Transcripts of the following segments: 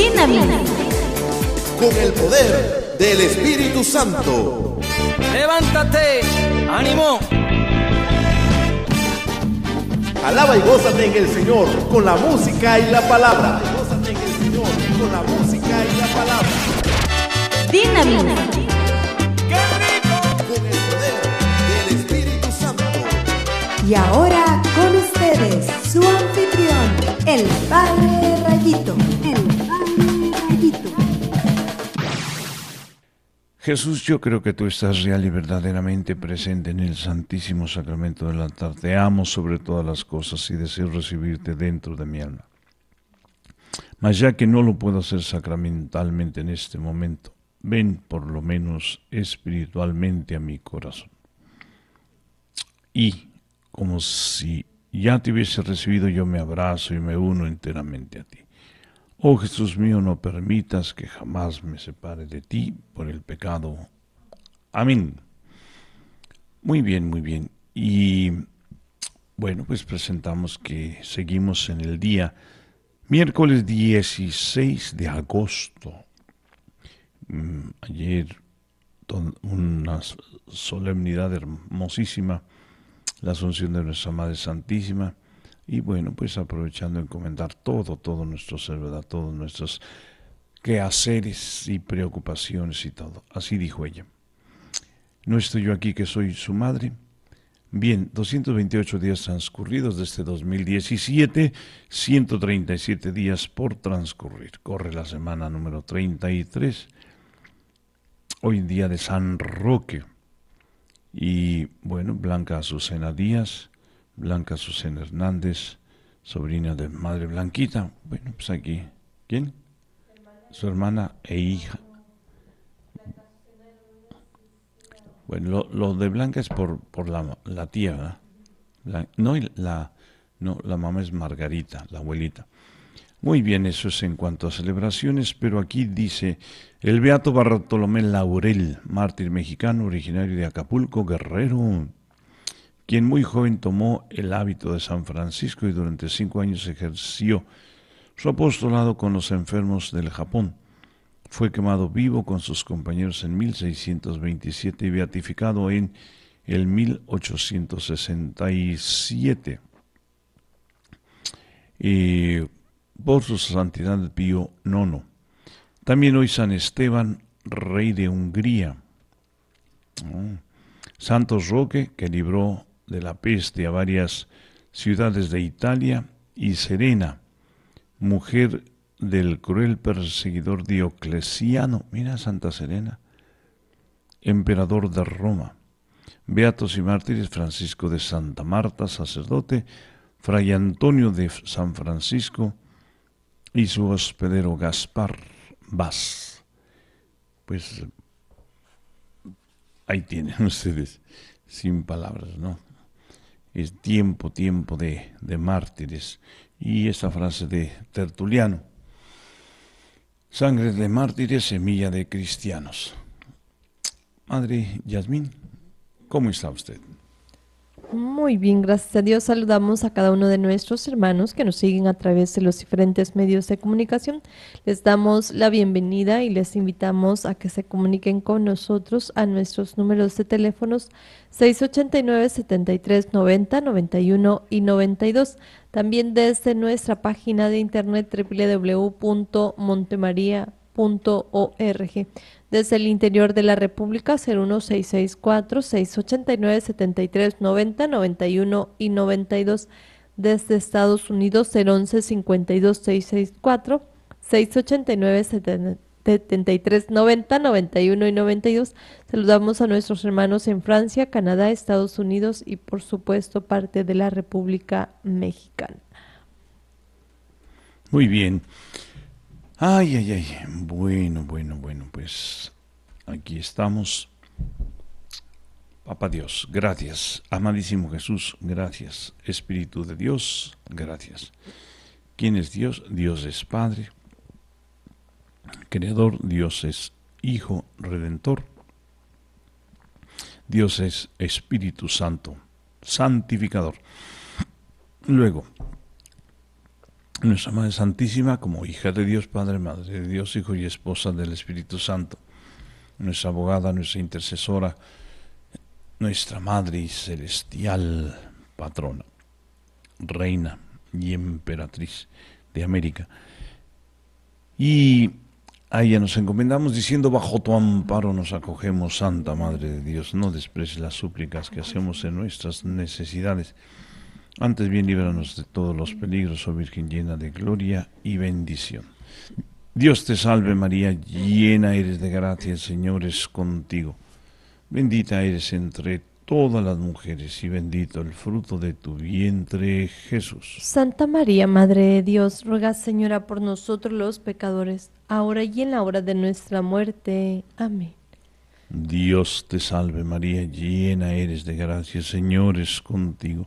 Dinamita. Con el poder del Espíritu Santo. Levántate, ánimo. Alaba y gózate en el Señor con la música y la palabra. Gózate en el Señor con la música y la palabra. Dinamita. Con el poder del Espíritu Santo. Y ahora con ustedes, su anfitrión, el Padre Rayito. Jesús, yo creo que tú estás real y verdaderamente presente en el Santísimo Sacramento del altar. Te amo sobre todas las cosas y deseo recibirte dentro de mi alma. Mas ya que no lo puedo hacer sacramentalmente en este momento, ven por lo menos espiritualmente a mi corazón. Y como si ya te hubiese recibido, yo me abrazo y me uno enteramente a ti. Oh Jesús mío, no permitas que jamás me separe de ti por el pecado. Amén. Muy bien, muy bien. Y bueno, pues presentamos que seguimos en el día miércoles 16 de agosto. Mm, ayer una solemnidad hermosísima, la asunción de nuestra Madre Santísima. Y bueno, pues aprovechando en comentar todo, todo nuestro ser, Todos nuestros quehaceres y preocupaciones y todo. Así dijo ella. No estoy yo aquí que soy su madre. Bien, 228 días transcurridos desde 2017, 137 días por transcurrir. Corre la semana número 33, hoy día de San Roque. Y bueno, Blanca Azucena Díaz Blanca Susana Hernández, sobrina de Madre Blanquita. Bueno, pues aquí. ¿Quién? Su hermana e hija. Bueno, lo, de Blanca es por, por la, la tía, no, la, no, la mamá es Margarita, la abuelita. Muy bien, eso es en cuanto a celebraciones, pero aquí dice el Beato Bartolomé Laurel, mártir mexicano originario de Acapulco, guerrero quien muy joven tomó el hábito de San Francisco y durante cinco años ejerció su apostolado con los enfermos del Japón. Fue quemado vivo con sus compañeros en 1627 y beatificado en el 1867. Y eh, por su santidad Pío nono. También hoy San Esteban, rey de Hungría. Mm. Santos Roque, que libró de la peste a varias ciudades de Italia y Serena, mujer del cruel perseguidor Diocleciano, mira Santa Serena, emperador de Roma, beatos y mártires Francisco de Santa Marta, sacerdote, fray Antonio de San Francisco y su hospedero Gaspar Vaz. Pues ahí tienen ustedes, sin palabras, ¿no? es tiempo, tiempo de, de mártires. Y esa frase de Tertuliano, sangre de mártires, semilla de cristianos. Madre Yasmín, ¿cómo está usted? Muy bien, gracias a Dios. Saludamos a cada uno de nuestros hermanos que nos siguen a través de los diferentes medios de comunicación. Les damos la bienvenida y les invitamos a que se comuniquen con nosotros a nuestros números de teléfonos 689-7390, 91 y 92. También desde nuestra página de internet www.montemaría.org. Desde el interior de la República, 01664-689-7390-91 y 92. Desde Estados Unidos, 011 52 664 689 7390, 91 y 92. Saludamos a nuestros hermanos en Francia, Canadá, Estados Unidos y por supuesto parte de la República Mexicana. Muy bien. Ay, ay, ay. Bueno, bueno, bueno, pues aquí estamos. Papá Dios, gracias. Amadísimo Jesús, gracias. Espíritu de Dios, gracias. ¿Quién es Dios? Dios es Padre, Creador, Dios es Hijo, Redentor. Dios es Espíritu Santo, santificador. Luego, nuestra Madre Santísima como hija de Dios Padre, Madre de Dios Hijo y Esposa del Espíritu Santo, nuestra abogada, nuestra intercesora, nuestra Madre Celestial, patrona, reina y emperatriz de América. Y a ella nos encomendamos diciendo, bajo tu amparo nos acogemos, Santa Madre de Dios, no desprecies las súplicas que hacemos en nuestras necesidades antes bien, líbranos de todos los peligros, oh Virgen llena de gloria y bendición. Dios te salve María, llena eres de gracia, el Señor es contigo. Bendita eres entre todas las mujeres y bendito el fruto de tu vientre, Jesús. Santa María, Madre de Dios, ruega Señora por nosotros los pecadores, ahora y en la hora de nuestra muerte. Amén. Dios te salve María, llena eres de gracia, el Señor es contigo.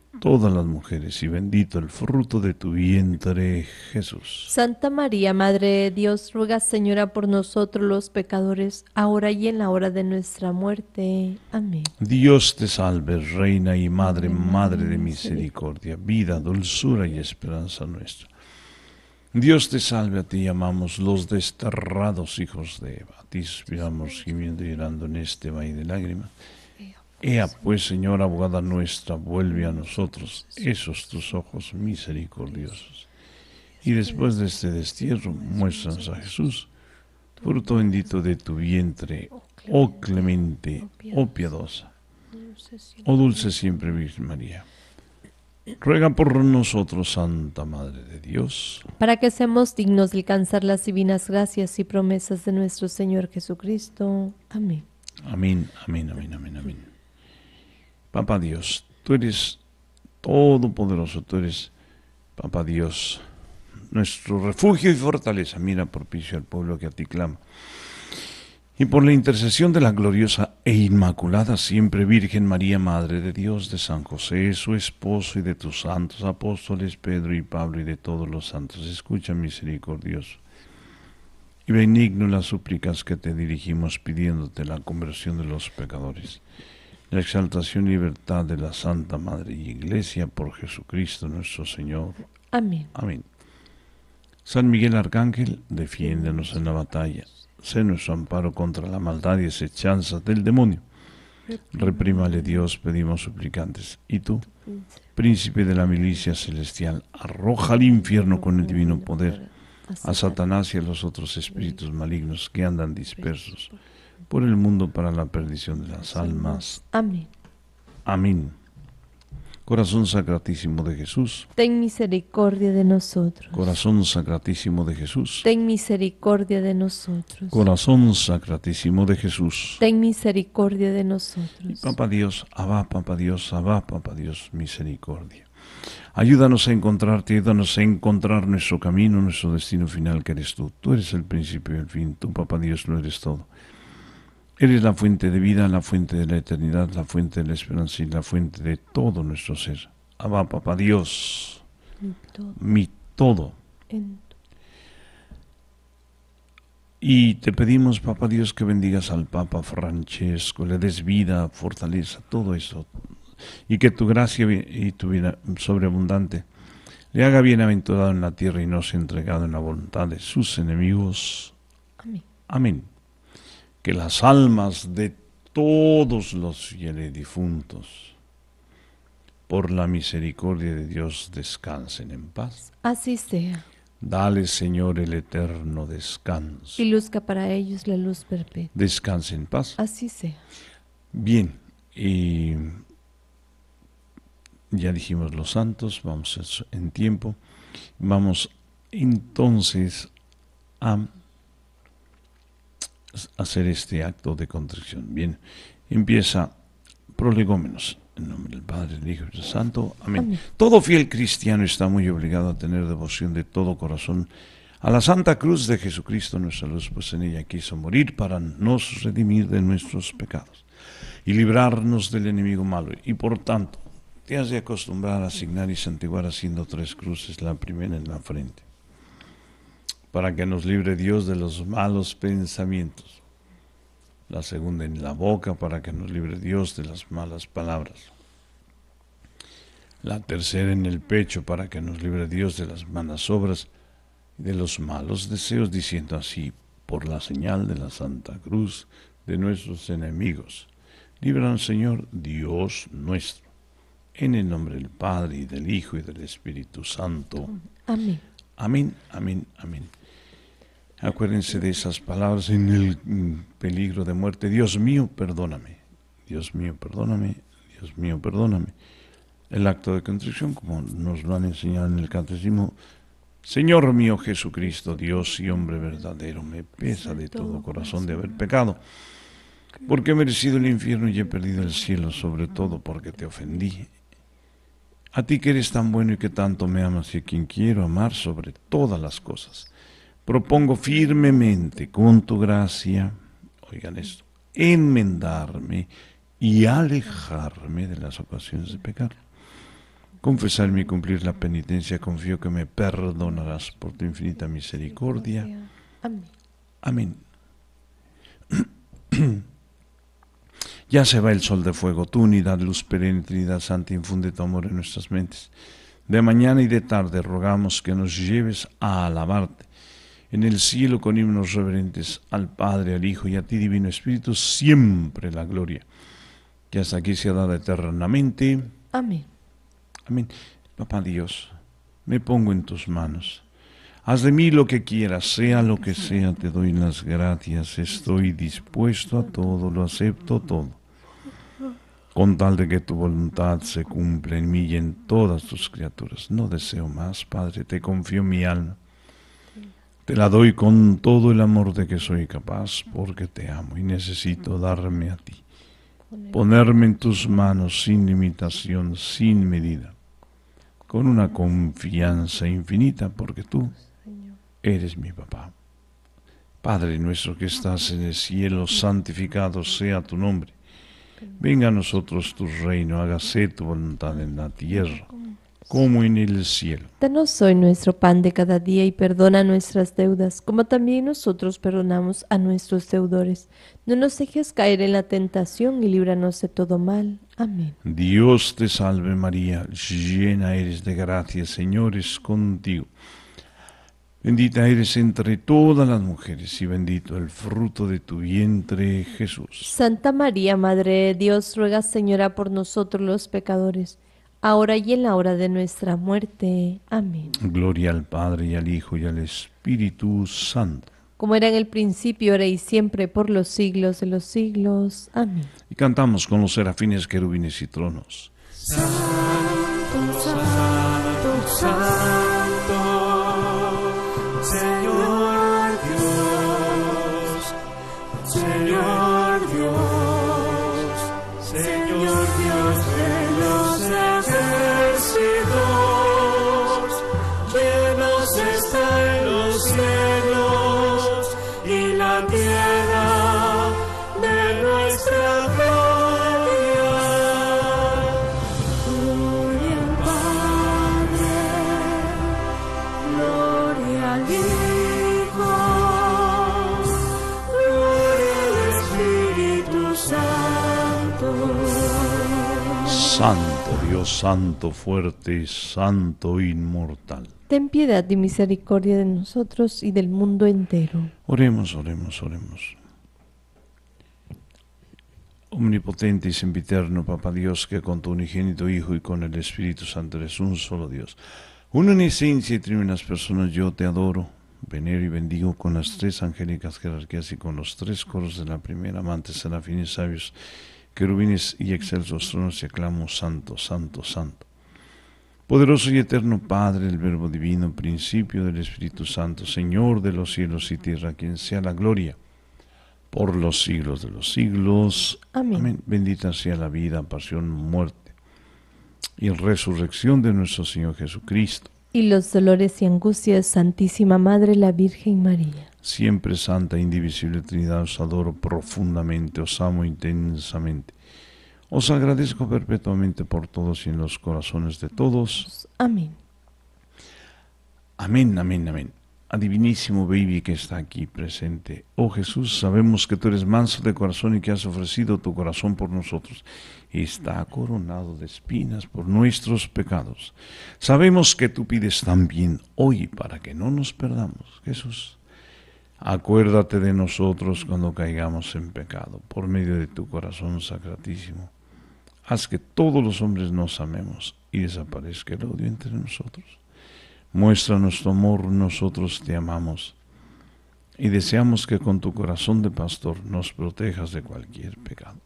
todas las mujeres y bendito el fruto de tu vientre, Jesús. Santa María, Madre de Dios, ruega, Señora, por nosotros los pecadores, ahora y en la hora de nuestra muerte. Amén. Dios te salve, Reina y Madre, Madre de misericordia, vida, dulzura y esperanza nuestra. Dios te salve, a ti llamamos los desterrados hijos de Eva, a ti suspiramos gimiendo y llorando en este valle de lágrimas. Ea pues, Señor, abogada nuestra, vuelve a nosotros esos tus ojos misericordiosos. Y después de este destierro, muéstranos a Jesús, fruto bendito de tu vientre, oh clemente, oh piadosa, oh dulce siempre Virgen María. Ruega por nosotros, Santa Madre de Dios, para que seamos dignos de alcanzar las divinas gracias y promesas de nuestro Señor Jesucristo. Amén. Amén, amén, amén, amén, amén. Papá Dios, tú eres todopoderoso, tú eres, Papá Dios, nuestro refugio y fortaleza. Mira propicio al pueblo que a ti clama. Y por la intercesión de la gloriosa e inmaculada siempre Virgen María, Madre de Dios, de San José, su esposo, y de tus santos apóstoles Pedro y Pablo, y de todos los santos, escucha misericordioso y benigno las súplicas que te dirigimos pidiéndote la conversión de los pecadores la exaltación y libertad de la Santa Madre y Iglesia por Jesucristo nuestro Señor. Amén. Amén. San Miguel Arcángel, defiéndenos en la batalla. Sé nuestro amparo contra la maldad y asechanzas del demonio. Reprímale Dios, pedimos suplicantes. Y tú, príncipe de la milicia celestial, arroja al infierno con el divino poder a Satanás y a los otros espíritus malignos que andan dispersos por el mundo para la perdición de las almas. Amén. Amén. Corazón Sacratísimo de Jesús, ten misericordia de nosotros. Corazón Sacratísimo de Jesús, ten misericordia de nosotros. Corazón Sacratísimo de Jesús, ten misericordia de nosotros. Papá Dios, abá, Papá Dios, abá, Papá Dios, misericordia. Ayúdanos a encontrarte, ayúdanos a encontrar nuestro camino, nuestro destino final que eres tú. Tú eres el principio y el fin, tú Papá Dios lo eres todo. Eres la fuente de vida, la fuente de la eternidad, la fuente de la esperanza y la fuente de todo nuestro ser. Abba, papá Dios, mi todo. Y te pedimos, papá Dios, que bendigas al Papa Francesco, le des vida, fortaleza, todo eso. Y que tu gracia y tu vida sobreabundante le haga bienaventurado en la tierra y no se entregado en la voluntad de sus enemigos. Amén que las almas de todos los fieles difuntos, por la misericordia de Dios, descansen en paz. Así sea. Dale, Señor, el eterno descanso. Y luzca para ellos la luz perpetua. Descanse en paz. Así sea. Bien, y ya dijimos los santos, vamos en tiempo. Vamos entonces a hacer este acto de contrición. Bien, empieza prolegómenos. En nombre del Padre, del Hijo y del Santo. Amén. Todo fiel cristiano está muy obligado a tener devoción de todo corazón a la Santa Cruz de Jesucristo, nuestra luz, pues en ella quiso morir para nos redimir de nuestros pecados y librarnos del enemigo malo. Y por tanto, te has de acostumbrar a asignar y santiguar haciendo tres cruces, la primera en la frente para que nos libre Dios de los malos pensamientos. La segunda en la boca para que nos libre Dios de las malas palabras. La tercera en el pecho para que nos libre Dios de las malas obras y de los malos deseos, diciendo así, por la señal de la Santa Cruz de nuestros enemigos. Líbranos, Señor, Dios nuestro. En el nombre del Padre, y del Hijo, y del Espíritu Santo. Amén. Amén, amén, amén. Acuérdense de esas palabras en el mm, peligro de muerte. Dios mío, perdóname. Dios mío, perdóname. Dios mío, perdóname. El acto de contrición, como nos lo han enseñado en el catecismo, Señor mío Jesucristo, Dios y hombre verdadero, me pesa de todo corazón de haber pecado, porque he merecido el infierno y he perdido el cielo, sobre todo porque te ofendí. A ti que eres tan bueno y que tanto me amas y a quien quiero amar sobre todas las cosas propongo firmemente con tu gracia, oigan esto, enmendarme y alejarme de las ocasiones de pecar. Confesarme y cumplir la penitencia, confío que me perdonarás por tu infinita misericordia. Amén. Ya se va el sol de fuego, tu unidad, luz perenne, Trinidad Santa, infunde tu amor en nuestras mentes. De mañana y de tarde rogamos que nos lleves a alabarte en el cielo con himnos reverentes al Padre, al Hijo y a ti, Divino Espíritu, siempre la gloria, que hasta aquí sea dada eternamente. Amén. Amén. Papá Dios, me pongo en tus manos. Haz de mí lo que quieras, sea lo que sea, te doy las gracias, estoy dispuesto a todo, lo acepto todo, con tal de que tu voluntad se cumpla en mí y en todas tus criaturas. No deseo más, Padre, te confío mi alma te la doy con todo el amor de que soy capaz, porque te amo y necesito darme a ti. Ponerme en tus manos sin limitación, sin medida, con una confianza infinita, porque tú eres mi papá. Padre nuestro que estás en el cielo, santificado sea tu nombre. Venga a nosotros tu reino, hágase tu voluntad en la tierra como en el cielo. Danos hoy nuestro pan de cada día y perdona nuestras deudas, como también nosotros perdonamos a nuestros deudores. No nos dejes caer en la tentación y líbranos de todo mal. Amén. Dios te salve María, llena eres de gracia, Señor es contigo. Bendita eres entre todas las mujeres y bendito el fruto de tu vientre, Jesús. Santa María, Madre de Dios, ruega, Señora, por nosotros los pecadores ahora y en la hora de nuestra muerte. Amén. Gloria al Padre y al Hijo y al Espíritu Santo. Como era en el principio, ahora y siempre, por los siglos de los siglos. Amén. Y cantamos con los serafines, querubines y tronos. Santo, santo, santo. Santo, fuerte fuerte, Santo inmortal. Ten piedad y misericordia de nosotros y del mundo entero. Oremos, oremos, oremos. Omnipotente y sempiterno, Papa Dios, que con tu unigénito Hijo y con el Espíritu Santo eres un solo Dios. Uno en esencia y tres en las personas, yo te adoro, venero y bendigo con las tres angélicas jerarquías y con los tres coros de la primera amante, serafines sabios querubines y excelsos tronos y aclamo, santo, santo, santo. Poderoso y eterno Padre, el Verbo Divino, principio del Espíritu Santo, Señor de los cielos y tierra, quien sea la gloria por los siglos de los siglos. Amén. Bendita sea la vida, pasión, muerte y resurrección de nuestro Señor Jesucristo. Y los dolores y angustias, Santísima Madre, la Virgen María Siempre Santa, Indivisible Trinidad, os adoro profundamente, os amo intensamente. Os agradezco perpetuamente por todos y en los corazones de todos. Amén. Amén, amén, amén. Adivinísimo baby que está aquí presente. Oh Jesús, sabemos que tú eres manso de corazón y que has ofrecido tu corazón por nosotros. Está coronado de espinas por nuestros pecados. Sabemos que tú pides también hoy para que no nos perdamos. Jesús, acuérdate de nosotros cuando caigamos en pecado, por medio de tu corazón sacratísimo. Haz que todos los hombres nos amemos y desaparezca el odio entre nosotros. Muéstranos nuestro amor, nosotros te amamos y deseamos que con tu corazón de pastor nos protejas de cualquier pecado.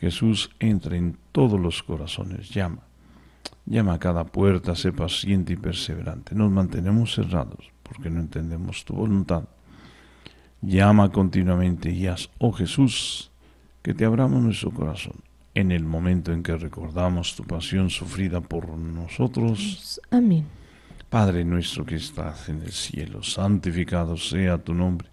Jesús entra en todos los corazones, llama, llama a cada puerta, sé paciente y perseverante. Nos mantenemos cerrados porque no entendemos tu voluntad Llama continuamente y haz, oh Jesús, que te abramos nuestro corazón en el momento en que recordamos tu pasión sufrida por nosotros. Amén. Padre nuestro que estás en el cielo, santificado sea tu nombre.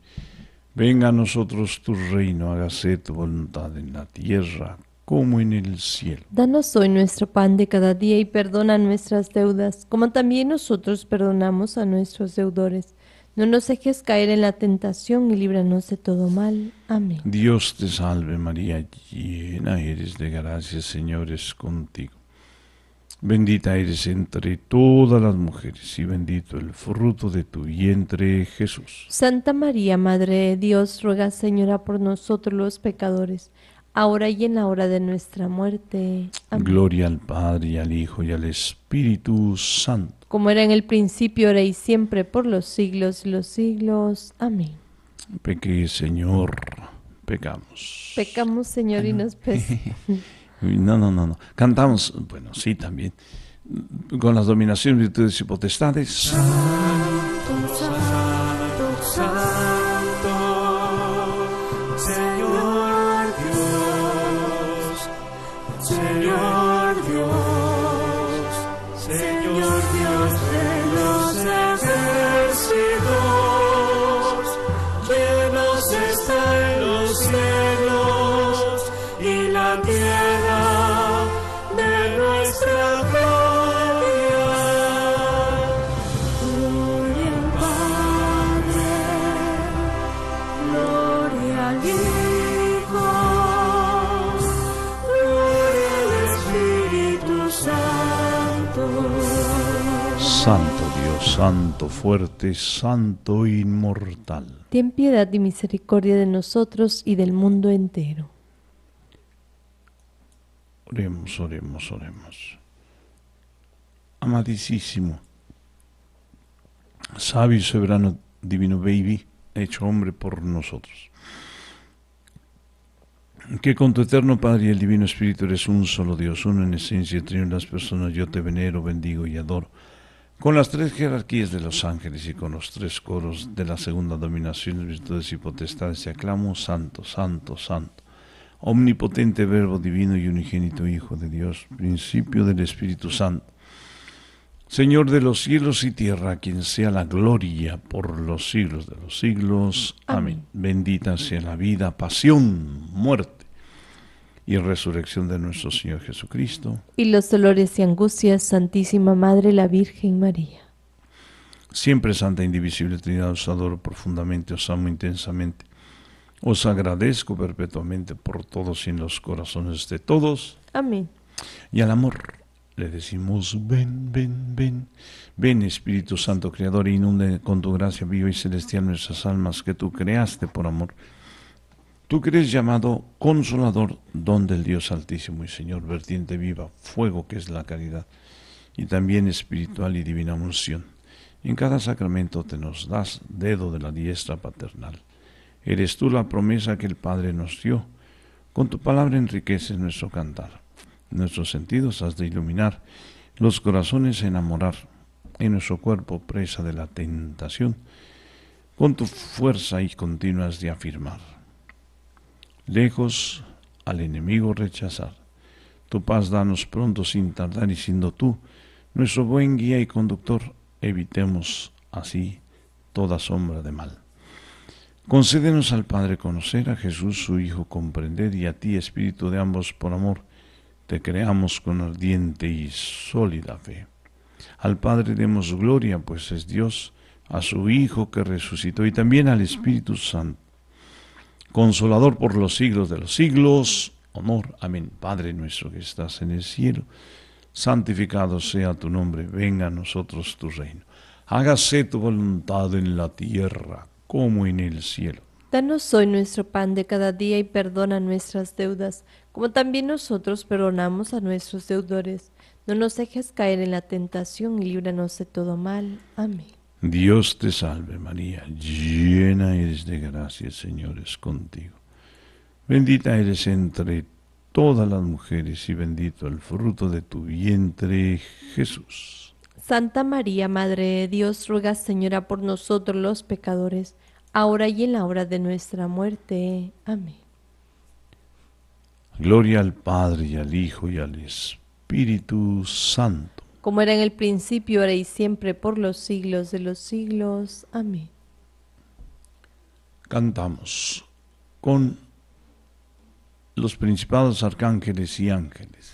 Venga a nosotros tu reino, hágase tu voluntad en la tierra como en el cielo. Danos hoy nuestro pan de cada día y perdona nuestras deudas, como también nosotros perdonamos a nuestros deudores no nos dejes caer en la tentación y líbranos de todo mal. Amén. Dios te salve María, llena eres de gracia, Señor es contigo. Bendita eres entre todas las mujeres y bendito el fruto de tu vientre, Jesús. Santa María, Madre de Dios, ruega, Señora, por nosotros los pecadores, ahora y en la hora de nuestra muerte. Amén. Gloria al Padre, al Hijo y al Espíritu Santo como era en el principio, ahora y siempre, por los siglos y los siglos. Amén. Pequé, Señor, pecamos. Pecamos, Señor, y ah, nos pecamos. No, no, no, no. Cantamos, bueno, sí, también, con las dominaciones, virtudes y potestades. Santo fuerte, Santo inmortal. Ten piedad y misericordia de nosotros y del mundo entero. Oremos, oremos, oremos. Amadísimo, sabio y soberano divino baby, hecho hombre por nosotros. Que con tu eterno Padre y el Divino Espíritu eres un solo Dios, uno en esencia y en las personas, yo te venero, bendigo y adoro con las tres jerarquías de los ángeles y con los tres coros de la segunda dominación, virtudes y potestades, te aclamo santo, santo, santo. Omnipotente Verbo Divino y unigénito Hijo de Dios, principio del Espíritu Santo. Señor de los cielos y tierra, quien sea la gloria por los siglos de los siglos. Amén. Bendita sea la vida, pasión, muerte y resurrección de nuestro Señor Jesucristo. Y los dolores y angustias, Santísima Madre, la Virgen María. Siempre Santa Indivisible Trinidad, os adoro profundamente, os amo intensamente. Os agradezco perpetuamente por todos y en los corazones de todos. Amén. Y al amor le decimos, ven, ven, ven. Ven Espíritu Santo Creador, inunde con tu gracia viva y celestial nuestras almas que tú creaste por amor Tú que eres llamado consolador, don del Dios Altísimo y Señor, vertiente viva, fuego que es la caridad, y también espiritual y divina unción. En cada sacramento te nos das dedo de la diestra paternal. Eres tú la promesa que el Padre nos dio. Con tu palabra enriqueces nuestro cantar. Nuestros sentidos has de iluminar, los corazones enamorar, en nuestro cuerpo presa de la tentación. Con tu fuerza y continuas de afirmar lejos al enemigo rechazar. Tu paz danos pronto sin tardar y siendo tú nuestro buen guía y conductor, evitemos así toda sombra de mal. Concédenos al Padre conocer a Jesús, su Hijo, comprender y a ti, Espíritu de ambos, por amor, te creamos con ardiente y sólida fe. Al Padre demos gloria, pues es Dios, a su Hijo que resucitó y también al Espíritu Santo consolador por los siglos de los siglos. Honor, amén. Padre nuestro que estás en el cielo, santificado sea tu nombre, venga a nosotros tu reino. Hágase tu voluntad en la tierra como en el cielo. Danos hoy nuestro pan de cada día y perdona nuestras deudas, como también nosotros perdonamos a nuestros deudores. No nos dejes caer en la tentación y líbranos de todo mal. Amén. Dios te salve María, llena eres de gracia, Señor es contigo. Bendita eres entre todas las mujeres y bendito el fruto de tu vientre, Jesús. Santa María, Madre de Dios, ruega, Señora, por nosotros los pecadores, ahora y en la hora de nuestra muerte. Amén. Gloria al Padre y al Hijo y al Espíritu Santo como era en el principio, ahora y siempre, por los siglos de los siglos. Amén. Cantamos con los principados arcángeles y ángeles.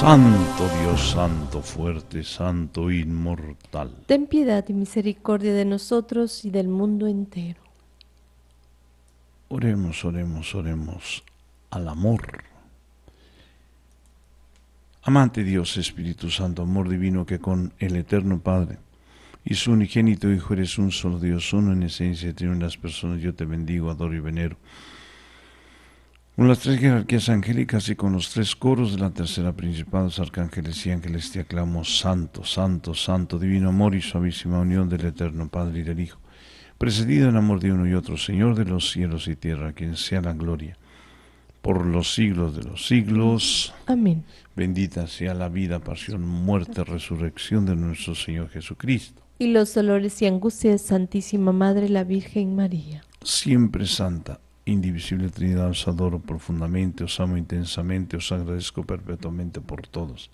Santo Dios, Santo fuerte, Santo inmortal. Ten piedad y misericordia de nosotros y del mundo entero. Oremos, oremos, oremos al amor. Amante Dios, Espíritu Santo, amor divino que con el Eterno Padre y su unigénito Hijo eres un solo Dios, uno en esencia, tiene unas personas, yo te bendigo, adoro y venero con las tres jerarquías angélicas y con los tres coros de la tercera los arcángeles y ángeles, te aclamo Santo, Santo, Santo, Divino Amor y suavísima unión del Eterno Padre y del Hijo, precedido en amor de uno y otro, Señor de los cielos y tierra, quien sea la gloria, por los siglos de los siglos. Amén. Bendita sea la vida, pasión, muerte, resurrección de nuestro Señor Jesucristo. Y los dolores y angustias Santísima Madre, la Virgen María. Siempre santa Indivisible Trinidad, os adoro profundamente, os amo intensamente, os agradezco perpetuamente por todos.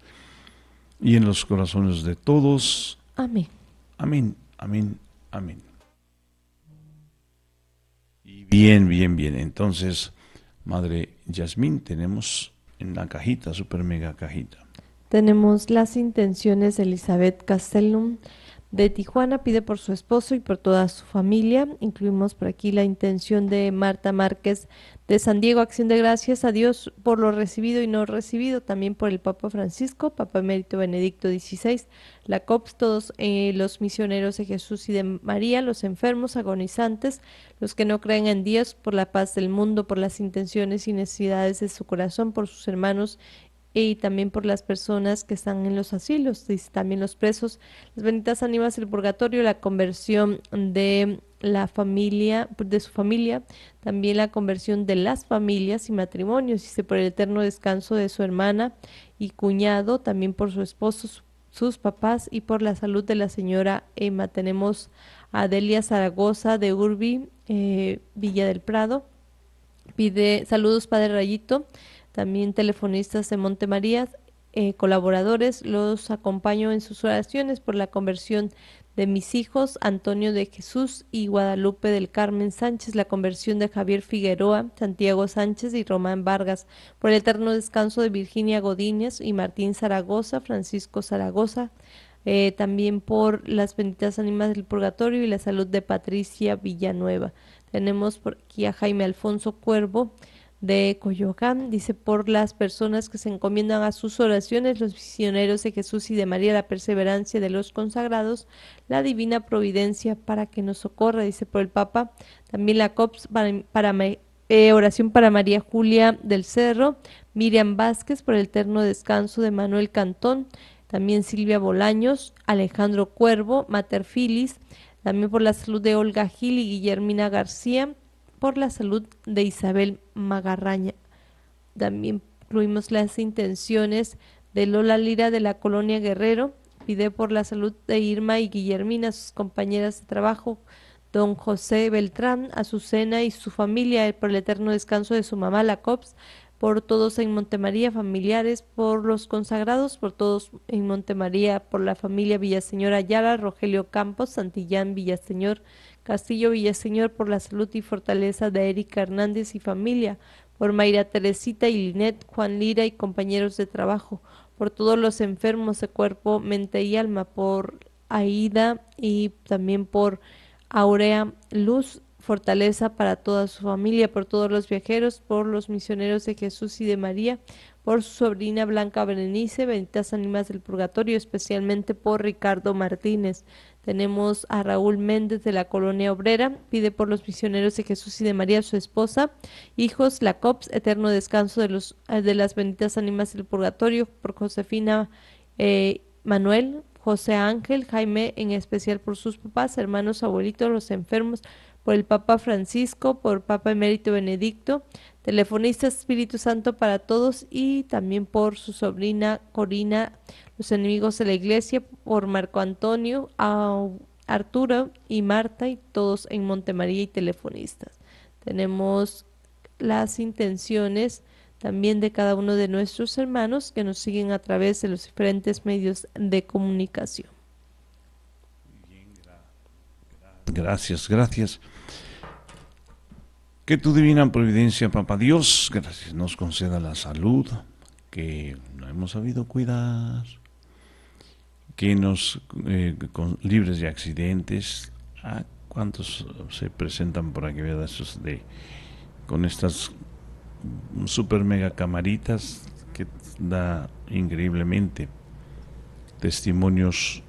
Y en los corazones de todos. Amén. Amén, amén, amén. bien, bien, bien. Entonces, Madre Yasmín, tenemos en la cajita, super mega cajita. Tenemos las intenciones de Elizabeth Castellum de Tijuana pide por su esposo y por toda su familia. Incluimos por aquí la intención de Marta Márquez de San Diego, acción de gracias a Dios por lo recibido y no recibido, también por el Papa Francisco, Papa Emérito Benedicto XVI, la COPS, todos eh, los misioneros de Jesús y de María, los enfermos, agonizantes, los que no creen en Dios, por la paz del mundo, por las intenciones y necesidades de su corazón, por sus hermanos y también por las personas que están en los asilos, y también los presos, las benditas ánimas del purgatorio, la conversión de la familia, pues, de su familia, también la conversión de las familias y matrimonios, y por el eterno descanso de su hermana y cuñado, también por su esposo, sus papás y por la salud de la señora Emma. Tenemos a Delia Zaragoza de Urbi, eh, Villa del Prado. Pide saludos, Padre Rayito también telefonistas de Montemaría, eh, colaboradores, los acompaño en sus oraciones por la conversión de mis hijos Antonio de Jesús y Guadalupe del Carmen Sánchez, la conversión de Javier Figueroa, Santiago Sánchez y Román Vargas, por el eterno descanso de Virginia Godínez y Martín Zaragoza, Francisco Zaragoza, eh, también por las benditas ánimas del purgatorio y la salud de Patricia Villanueva. Tenemos por aquí a Jaime Alfonso Cuervo, de Coyoacán. Dice, por las personas que se encomiendan a sus oraciones, los visioneros de Jesús y de María, la perseverancia de los consagrados, la divina providencia para que nos socorra, dice por el Papa. También la COPS para, eh, oración para María Julia del Cerro, Miriam Vázquez por el eterno descanso de Manuel Cantón, también Silvia Bolaños, Alejandro Cuervo, Mater Filis, también por la salud de Olga Gil y Guillermina García, por la salud de Isabel Magarraña. También incluimos las intenciones de Lola Lira de la colonia Guerrero. Pide por la salud de Irma y Guillermina, sus compañeras de trabajo, don José Beltrán, Azucena y su familia, eh, por el eterno descanso de su mamá, la COPS, por todos en Montemaría, familiares, por los consagrados, por todos en Montemaría, por la familia Villaseñora Ayala, Rogelio Campos, Santillán Villaseñor, Castillo Villaseñor por la salud y fortaleza de Erika Hernández y familia, por Mayra Teresita y Linet, Juan Lira y compañeros de trabajo, por todos los enfermos de cuerpo, mente y alma, por Aida y también por Aurea Luz, fortaleza para toda su familia, por todos los viajeros, por los misioneros de Jesús y de María, por su sobrina Blanca Berenice, benditas ánimas del purgatorio, especialmente por Ricardo Martínez. Tenemos a Raúl Méndez de la Colonia Obrera, pide por los misioneros de Jesús y de María, su esposa, hijos, la COPS, eterno descanso de, los, eh, de las benditas ánimas del purgatorio, por Josefina eh, Manuel, José Ángel, Jaime, en especial por sus papás, hermanos, abuelitos, los enfermos, por el Papa Francisco, por Papa Emérito Benedicto, telefonista Espíritu Santo para todos y también por su sobrina Corina los enemigos de la iglesia por Marco Antonio, Arturo y Marta y todos en Montemaría y telefonistas. Tenemos las intenciones también de cada uno de nuestros hermanos que nos siguen a través de los diferentes medios de comunicación. Gracias, gracias. Que tu divina providencia, Papa Dios, gracias, nos conceda la salud que no hemos sabido cuidar que nos eh, libres de accidentes. a ¿Cuántos se presentan por aquí, Esos de, con estas super mega camaritas que da increíblemente testimonios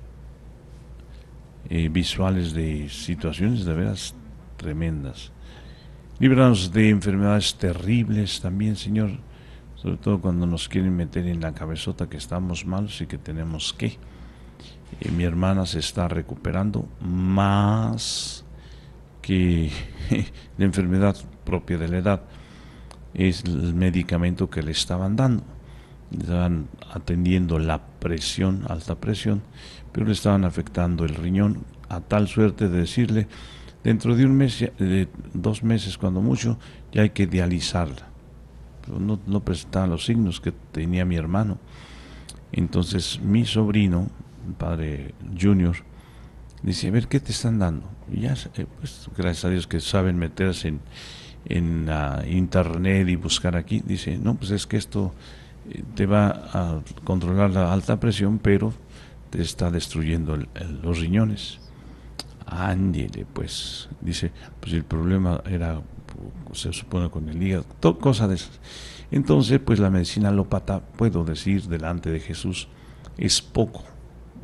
eh, visuales de situaciones de veras tremendas. Líbranos de enfermedades terribles también, Señor, sobre todo cuando nos quieren meter en la cabezota que estamos malos y que tenemos que. Y mi hermana se está recuperando más que la enfermedad propia de la edad. Es el medicamento que le estaban dando. estaban atendiendo la presión, alta presión, pero le estaban afectando el riñón a tal suerte de decirle, dentro de un mes, de dos meses cuando mucho, ya hay que dializarla. Pero no, no los signos que tenía mi hermano. Entonces mi sobrino, padre Junior, dice, a ver, ¿qué te están dando? Y ya, eh, pues, gracias a Dios que saben meterse en, en internet y buscar aquí, dice, no, pues es que esto eh, te va a controlar la alta presión, pero te está destruyendo los riñones. Ándele, pues, dice, pues el problema era, se supone, con el hígado, cosa de esas. Entonces, pues la medicina Lópata puedo decir delante de Jesús, es poco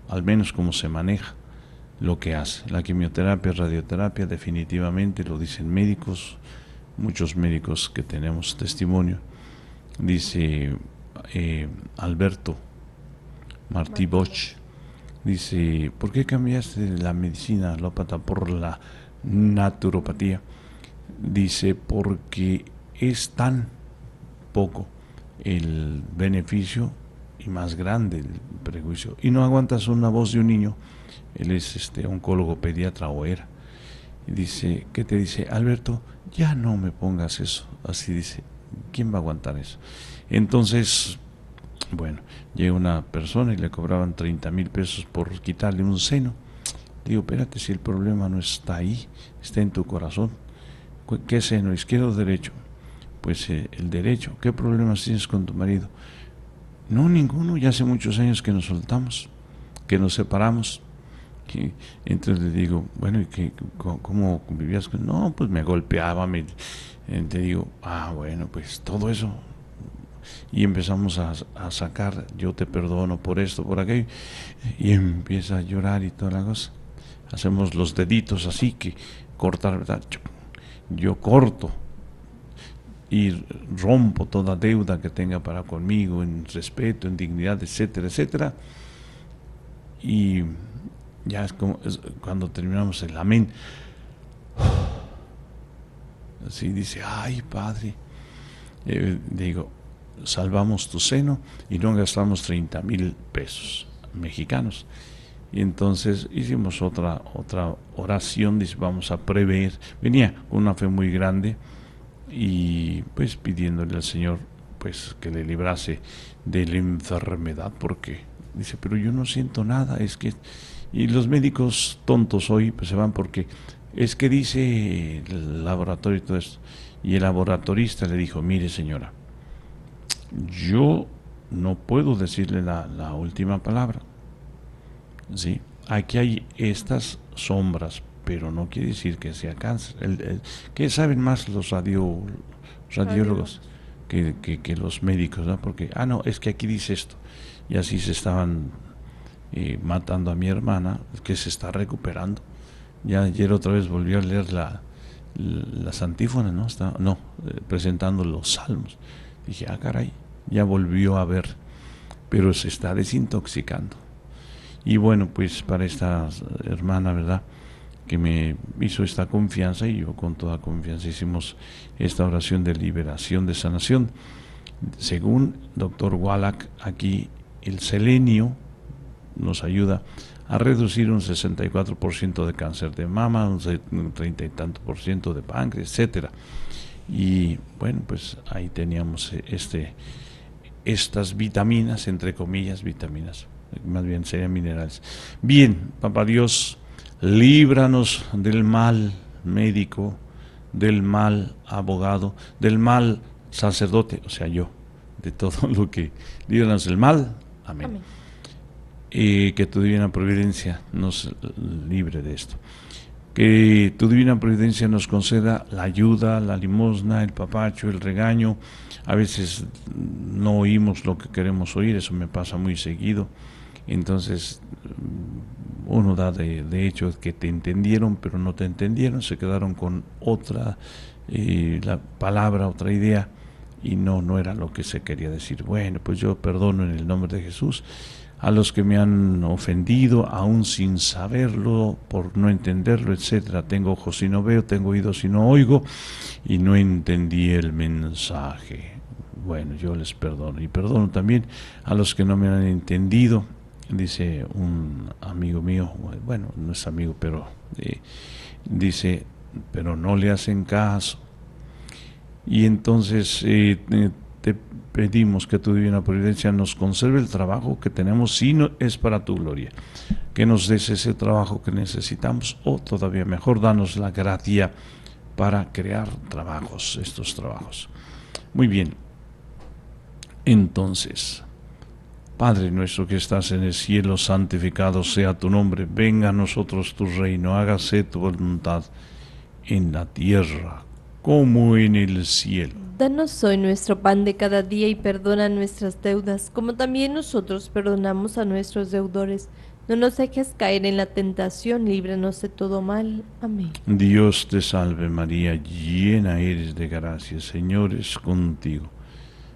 al menos cómo se maneja lo que hace. La quimioterapia, radioterapia, definitivamente lo dicen médicos, muchos médicos que tenemos testimonio. Dice eh, Alberto Martí Bosch, dice, ¿por qué cambiaste la medicina alópata por la naturopatía? Dice, porque es tan poco el beneficio y más grande el prejuicio. Y no aguantas una voz de un niño, él es este oncólogo pediatra o era. Y dice, ¿qué te dice? Alberto, ya no me pongas eso. Así dice, ¿quién va a aguantar eso? Entonces, bueno, llega una persona y le cobraban 30 mil pesos por quitarle un seno. Digo, espérate, si el problema no está ahí, está en tu corazón. ¿Qué seno, izquierdo o derecho? Pues eh, el derecho. ¿Qué problemas tienes con tu marido? No, ninguno, ya hace muchos años que nos soltamos, que nos separamos. entonces le digo, bueno, ¿y que cómo convivías? No, pues me golpeaba, me, eh, te digo, ah, bueno, pues todo eso. Y empezamos a, a, sacar, yo te perdono por esto, por aquello. Y empieza a llorar y toda la cosa. Hacemos los deditos así que cortar, ¿verdad? Yo corto y rompo toda deuda que tenga para conmigo en respeto, en dignidad, etcétera, etcétera. Y ya es como cuando terminamos el amén. Así dice, ay Padre, eh, digo, salvamos tu seno y no gastamos 30 mil pesos mexicanos. Y entonces hicimos otra, otra oración, dice, vamos a prever. Venía con una fe muy grande y pues pidiéndole al Señor pues que le librase de la enfermedad porque dice, pero yo no siento nada, es que y los médicos tontos hoy pues se van porque es que dice el laboratorio y todo esto y el laboratorista le dijo, mire señora, yo no puedo decirle la, última palabra. ¿Sí? Aquí hay estas sombras, pero no quiere decir que sea cáncer. El, ¿Qué saben más los radio, radiólogos que, los médicos? Porque, ah, no, es que aquí dice esto. Y así se estaban eh, matando a mi hermana, que se está recuperando. Ya ayer otra vez volvió a leer la, las antífonas, ¿no? Está, no, eh, presentando los salmos. Dije, ah, caray, ya volvió a ver, pero se está desintoxicando. Y bueno, pues para esta hermana, ¿verdad? que me hizo esta confianza y yo con toda confianza hicimos esta oración de liberación, de sanación. Según doctor Wallach, aquí el selenio nos ayuda a reducir un 64% de cáncer de mama, un 30 y tanto por ciento de páncreas, etcétera. Y bueno, pues ahí teníamos este estas vitaminas, entre comillas, vitaminas, más bien serían minerales. Bien, papá Dios, líbranos del mal médico, del mal abogado, del mal sacerdote, o sea, yo, de todo lo que, líbranos del mal, amén. Y que tu divina providencia nos libre de esto. Que tu divina providencia nos conceda la ayuda, la limosna, el papacho, el regaño. A veces no oímos lo que queremos oír, eso me pasa muy seguido. Entonces uno da de, hecho que te entendieron, pero no te entendieron, se quedaron con otra eh, la palabra, otra idea, y no, no era lo que se quería decir. Bueno, pues yo perdono en el nombre de Jesús a los que me han ofendido, aún sin saberlo, por no entenderlo, etcétera. Tengo ojos y no veo, tengo oídos y no oigo, y no entendí el mensaje. Bueno, yo les perdono. Y perdono también a los que no me han entendido, dice un amigo mío, bueno, no es amigo, pero eh, dice, pero no le hacen caso. Y entonces eh, eh, te pedimos que tu divina providencia nos conserve el trabajo que tenemos, si no es para tu gloria. Que nos des ese trabajo que necesitamos, o todavía mejor, danos la gracia para crear trabajos, estos trabajos. Muy bien. Entonces, Padre nuestro que estás en el cielo, santificado sea tu nombre, venga a nosotros tu reino, hágase tu voluntad en la tierra como en el cielo. Danos hoy nuestro pan de cada día y perdona nuestras deudas, como también nosotros perdonamos a nuestros deudores. No nos dejes caer en la tentación, líbranos de todo mal. Amén. Dios te salve María, llena eres de gracia, Señor es contigo.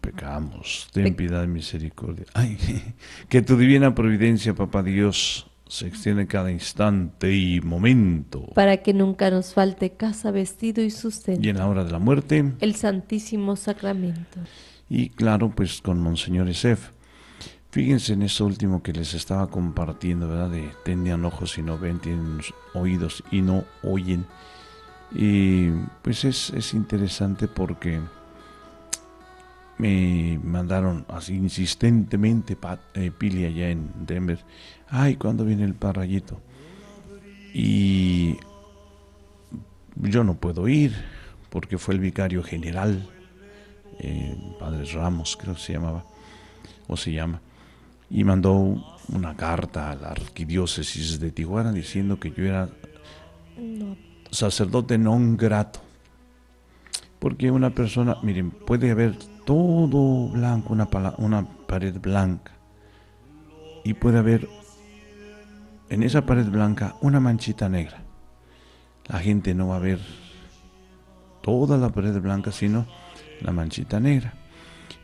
pecamos, ten piedad y misericordia. Ay, que tu divina providencia, papá Dios, se extiende cada instante y momento. Para que nunca nos falte casa, vestido y sustento. Y en la hora de la muerte. El Santísimo Sacramento. Y claro, pues con Monseñor Esef. Fíjense en eso último que les estaba compartiendo, ¿verdad? De tenían ojos y no ven, tienen oídos y no oyen. Y pues es, es interesante porque me mandaron así insistentemente eh, Pili allá en Denver. Ay, ¿cuándo viene el parrayito? Y yo no puedo ir porque fue el vicario general, eh, Padre Ramos creo que se llamaba, o se llama, y mandó una carta a la arquidiócesis de Tijuana diciendo que yo era sacerdote non grato. Porque una persona, miren, puede haber todo blanco, una, pared blanca. Y puede haber en esa pared blanca una manchita negra. La gente no va a ver toda la pared blanca, sino la manchita negra.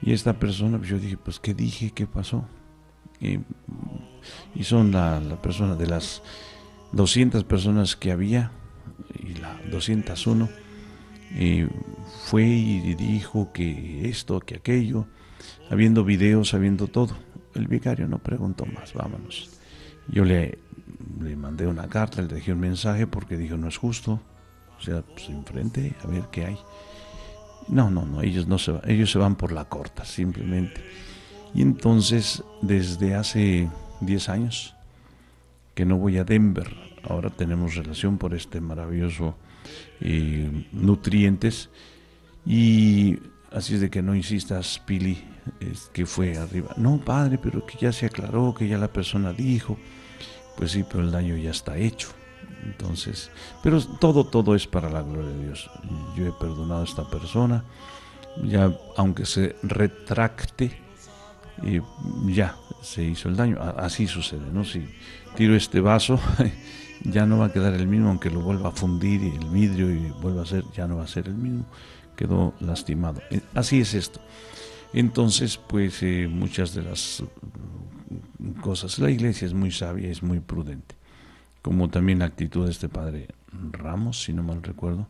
Y esta persona, pues yo dije, pues, ¿qué dije? ¿Qué pasó? Y, son las la, persona de las 200 personas que había, y la 201 y fue y dijo que esto, que aquello, habiendo videos, habiendo todo. El vicario no preguntó más, vámonos. Yo le, le mandé una carta, le dejé un mensaje porque dijo, no es justo. O sea, pues enfrente, a ver qué hay. No, no, no, ellos no se van, ellos se van por la corta, simplemente. Y entonces, desde hace 10 años que no voy a Denver, ahora tenemos relación por este maravilloso nutrientes. Y así es de que no insistas, Pili, es que fue arriba. No, padre, pero que ya se aclaró, que ya la persona dijo. Pues sí, pero el daño ya está hecho. Entonces, pero todo, todo es para la gloria de Dios. Yo he perdonado a esta persona, ya aunque se retracte, eh, ya se hizo el daño. Así sucede, ¿no? Si tiro este vaso ya no va a quedar el mismo, aunque lo vuelva a fundir el vidrio y vuelva a ser, ya no va a ser el mismo, quedó lastimado. Eh, así es esto. Entonces, pues eh, muchas de las mm, cosas, la iglesia es muy sabia, es muy prudente, como también la actitud de este padre Ramos, si no mal recuerdo,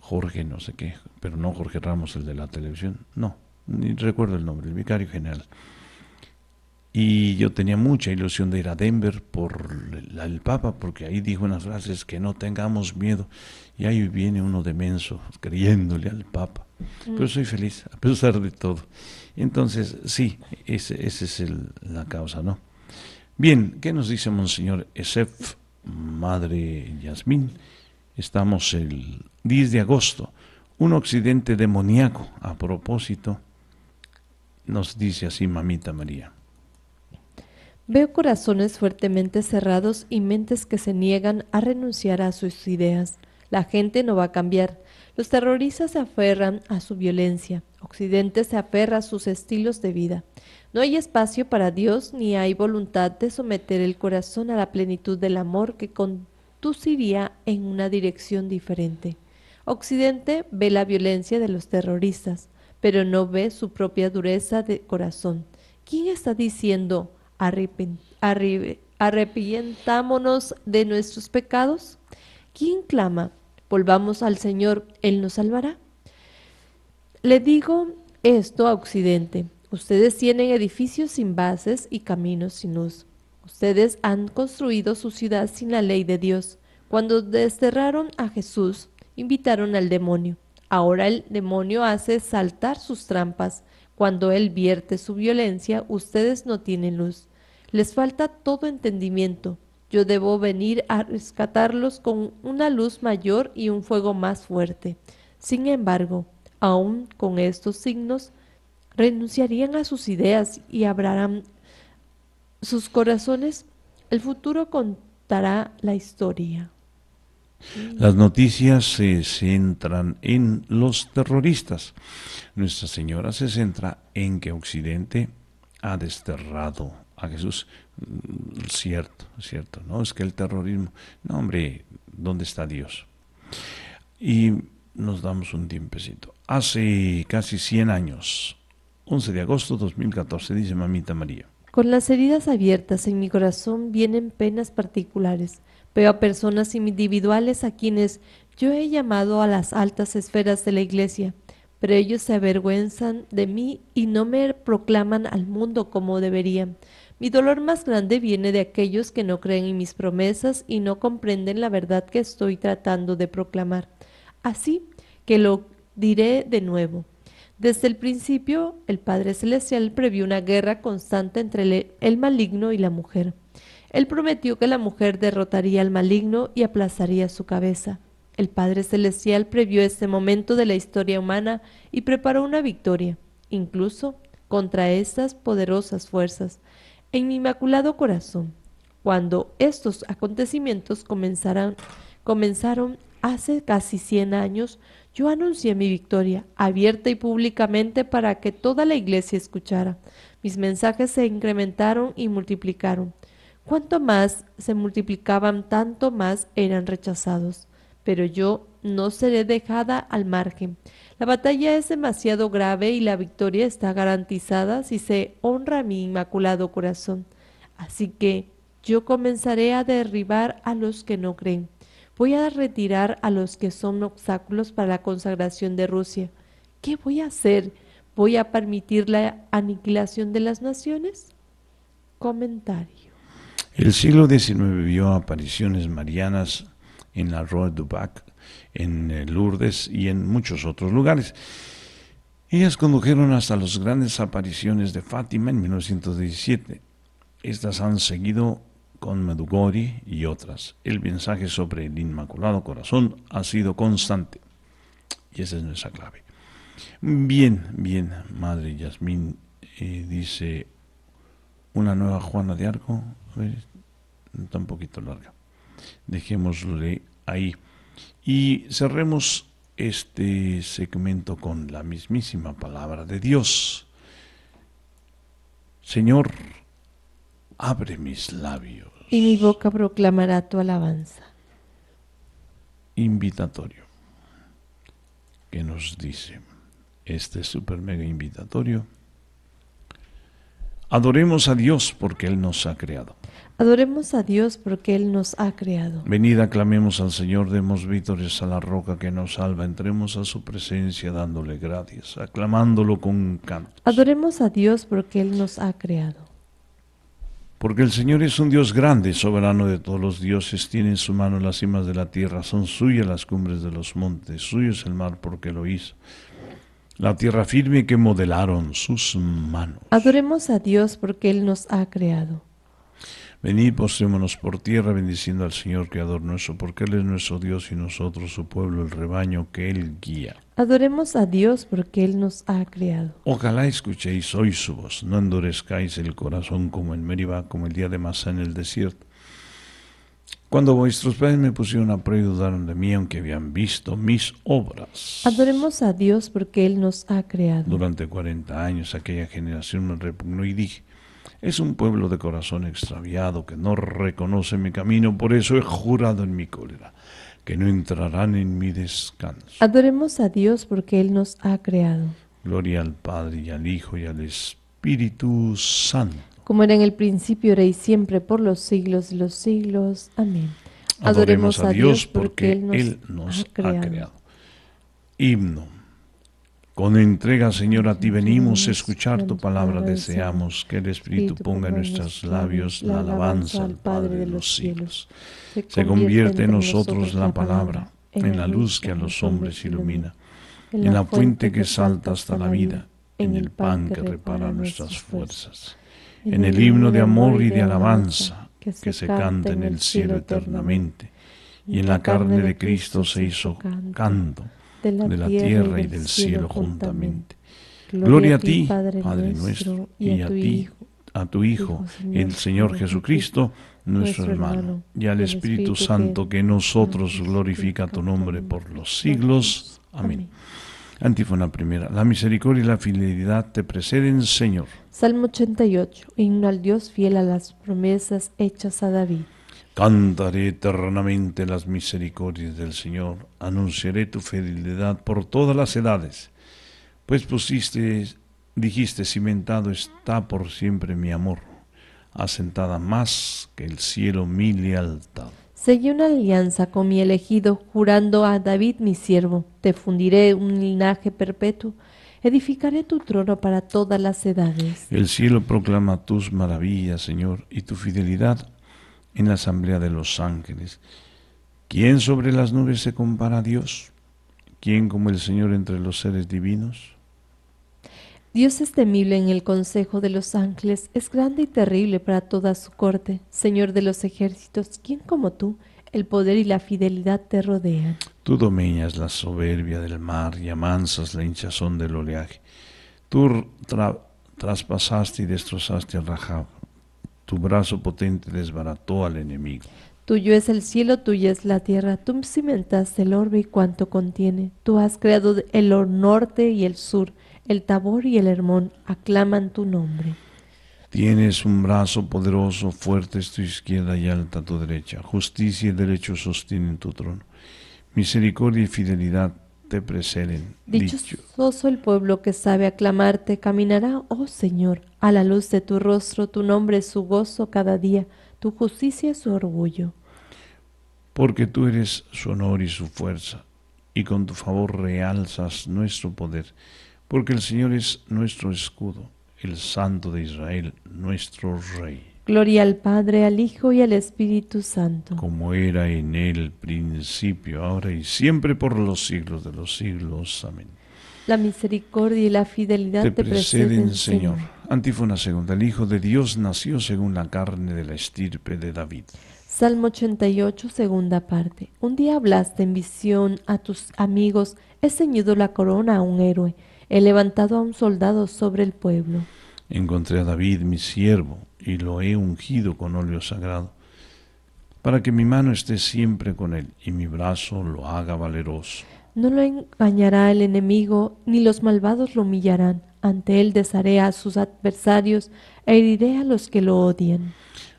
Jorge no sé qué, pero no Jorge Ramos, el de la televisión, no, ni recuerdo el nombre, el vicario general. Y yo tenía mucha ilusión de ir a Denver por el Papa, porque ahí dijo unas frases que no tengamos miedo. Y ahí viene uno de menso, creyéndole al Papa. Pero mm. soy feliz, a pesar de todo. Entonces, sí, esa ese es el, la causa, ¿no? Bien, ¿qué nos dice Monseñor Esef, Madre Yasmín? Estamos el 10 de agosto, un occidente demoníaco. A propósito, nos dice así Mamita María. Veo corazones fuertemente cerrados y mentes que se niegan a renunciar a sus ideas. La gente no va a cambiar. Los terroristas se aferran a su violencia. Occidente se aferra a sus estilos de vida. No hay espacio para Dios ni hay voluntad de someter el corazón a la plenitud del amor que conduciría en una dirección diferente. Occidente ve la violencia de los terroristas, pero no ve su propia dureza de corazón. ¿Quién está diciendo arrepientámonos de nuestros pecados. ¿Quién clama? Volvamos al Señor, Él nos salvará. Le digo esto a Occidente. Ustedes tienen edificios sin bases y caminos sin luz. Ustedes han construido su ciudad sin la ley de Dios. Cuando desterraron a Jesús, invitaron al demonio. Ahora el demonio hace saltar sus trampas. Cuando él vierte su violencia, ustedes no tienen luz. Les falta todo entendimiento. Yo debo venir a rescatarlos con una luz mayor y un fuego más fuerte. Sin embargo, aún con estos signos, renunciarían a sus ideas y abrirán sus corazones. El futuro contará la historia. Las noticias se centran en los terroristas. Nuestra Señora se centra en que Occidente ha desterrado a Jesús, mm, cierto, cierto, no, es que el terrorismo, no hombre, ¿dónde está Dios? Y nos damos un tiempecito. Hace casi 100 años, 11 de agosto de 2014, dice Mamita María. Con las heridas abiertas en mi corazón vienen penas particulares. Veo a personas individuales a quienes yo he llamado a las altas esferas de la Iglesia, pero ellos se avergüenzan de mí y no me proclaman al mundo como deberían. Mi dolor más grande viene de aquellos que no creen en mis promesas y no comprenden la verdad que estoy tratando de proclamar. Así que lo diré de nuevo. Desde el principio, el Padre Celestial previó una guerra constante entre el maligno y la mujer. Él prometió que la mujer derrotaría al maligno y aplazaría su cabeza. El Padre Celestial previó este momento de la historia humana y preparó una victoria, incluso contra estas poderosas fuerzas en mi inmaculado corazón. Cuando estos acontecimientos comenzaron, comenzaron hace casi 100 años, yo anuncié mi victoria abierta y públicamente para que toda la iglesia escuchara. Mis mensajes se incrementaron y multiplicaron. Cuanto más se multiplicaban, tanto más eran rechazados. Pero yo no seré dejada al margen. La batalla es demasiado grave y la victoria está garantizada si se honra mi inmaculado corazón. Así que yo comenzaré a derribar a los que no creen. Voy a retirar a los que son obstáculos para la consagración de Rusia. ¿Qué voy a hacer? ¿Voy a permitir la aniquilación de las naciones? Comentario. El siglo XIX vio apariciones marianas en la Rue du Bac, en eh, Lourdes y en muchos otros lugares. Ellas condujeron hasta las grandes apariciones de Fátima en 1917. Estas han seguido con Medugori y otras. El mensaje sobre el Inmaculado Corazón ha sido constante. Y esa es nuestra clave. Bien, bien, Madre Yasmín eh, dice una nueva Juana de Arco. está un poquito larga. Dejémosle ahí. Y cerremos este segmento con la mismísima palabra de Dios. Señor, abre mis labios. Y mi boca proclamará tu alabanza. Invitatorio. ¿Qué nos dice este super mega invitatorio. Adoremos a Dios porque Él nos ha creado. Adoremos a Dios porque Él nos ha creado. Venida aclamemos al Señor, demos vítores a la roca que nos salva, entremos a su presencia dándole gracias, aclamándolo con canto. Adoremos a Dios porque Él nos ha creado. Porque el Señor es un Dios grande, soberano de todos los dioses, tiene en su mano las cimas de la tierra, son suyas las cumbres de los montes, suyo es el mar porque lo hizo. La tierra firme que modelaron sus manos. Adoremos a Dios porque Él nos ha creado. Venid, postrémonos por tierra, bendiciendo al Señor, Creador nuestro, porque Él es nuestro Dios y nosotros su pueblo, el rebaño que Él guía. Adoremos a Dios porque Él nos ha creado. Ojalá escuchéis hoy su voz, no endurezcáis el corazón como en Meribah, como el día de Masá en el desierto. Cuando vuestros padres me pusieron a prueba y dudaron de mí, aunque habían visto mis obras. Adoremos a Dios porque Él nos ha creado. Durante cuarenta años aquella generación me repugnó y dije, es un pueblo de corazón extraviado que no reconoce mi camino, por eso he jurado en mi cólera que no entrarán en mi descanso. Adoremos a Dios porque Él nos ha creado. Gloria al Padre y al Hijo y al Espíritu Santo. Como era en el principio, era y siempre, por los siglos de los siglos. Amén. Adoremos, a, Dios porque, Él nos, ha creado. Himno. Con entrega, Señor, a ti venimos, a escuchar tu palabra deseamos, que el Espíritu ponga en nuestros labios la alabanza al Padre de los cielos. Se convierte en nosotros la palabra, en la luz que a los hombres ilumina, en la fuente que salta hasta la vida, en el pan que repara nuestras fuerzas, en el himno de amor y de alabanza que se canta en el cielo eternamente, y en la carne de Cristo se hizo canto de la, tierra, y del cielo juntamente. Gloria a ti, Padre, nuestro, y a ti, a tu Hijo, el Señor Jesucristo, nuestro hermano, y al Espíritu Santo que nosotros glorifica tu nombre por los siglos. Amén. Antífona primera. La misericordia y la fidelidad te preceden, Señor. Salmo 88. Himno al Dios fiel a las promesas hechas a David. Cantaré eternamente las misericordias del Señor, anunciaré tu fidelidad por todas las edades, pues pusiste, dijiste, cimentado está por siempre mi amor, asentada más que el cielo mi lealtad. Seguí una alianza con mi elegido, jurando a David mi siervo, te fundiré un linaje perpetuo, edificaré tu trono para todas las edades. El cielo proclama tus maravillas, Señor, y tu fidelidad en la asamblea de los ángeles. ¿Quién sobre las nubes se compara a Dios? ¿Quién como el Señor entre los seres divinos? Dios es temible en el consejo de los ángeles, es grande y terrible para toda su corte. Señor de los ejércitos, ¿quién como tú? El poder y la fidelidad te rodean. Tú dominas la soberbia del mar y amansas la hinchazón del oleaje. Tú traspasaste y destrozaste a Rahab tu brazo potente desbarató al enemigo. Tuyo es el cielo, tuya es la tierra. Tú cimentas el orbe y cuanto contiene. Tú has creado el norte y el sur. El Tabor y el Hermón aclaman tu nombre. Tienes un brazo poderoso, fuerte es tu izquierda y alta tu derecha. Justicia y derecho sostienen tu trono. Misericordia y fidelidad te dicho el pueblo que sabe aclamarte, caminará, oh Señor, a la luz de tu rostro, tu nombre es su gozo cada día, tu justicia es su orgullo. Porque tú eres su honor y su fuerza, y con tu favor realzas nuestro poder, porque el Señor es nuestro escudo, el Santo de Israel, nuestro Rey. Gloria al Padre, al Hijo y al Espíritu Santo. Como era en el principio, ahora y siempre por los siglos de los siglos. Amén. La misericordia y la fidelidad te, te preceden, Señor. Antífona segunda, el Hijo de Dios nació según la carne de la estirpe de David. Salmo 88, segunda parte. Un día hablaste en visión a tus amigos, he ceñido la corona a un héroe, he levantado a un soldado sobre el pueblo encontré a David, mi siervo, y lo he ungido con óleo sagrado, para que mi mano esté siempre con él y mi brazo lo haga valeroso. No lo engañará el enemigo, ni los malvados lo humillarán. Ante él desharé a sus adversarios e heriré a los que lo odien.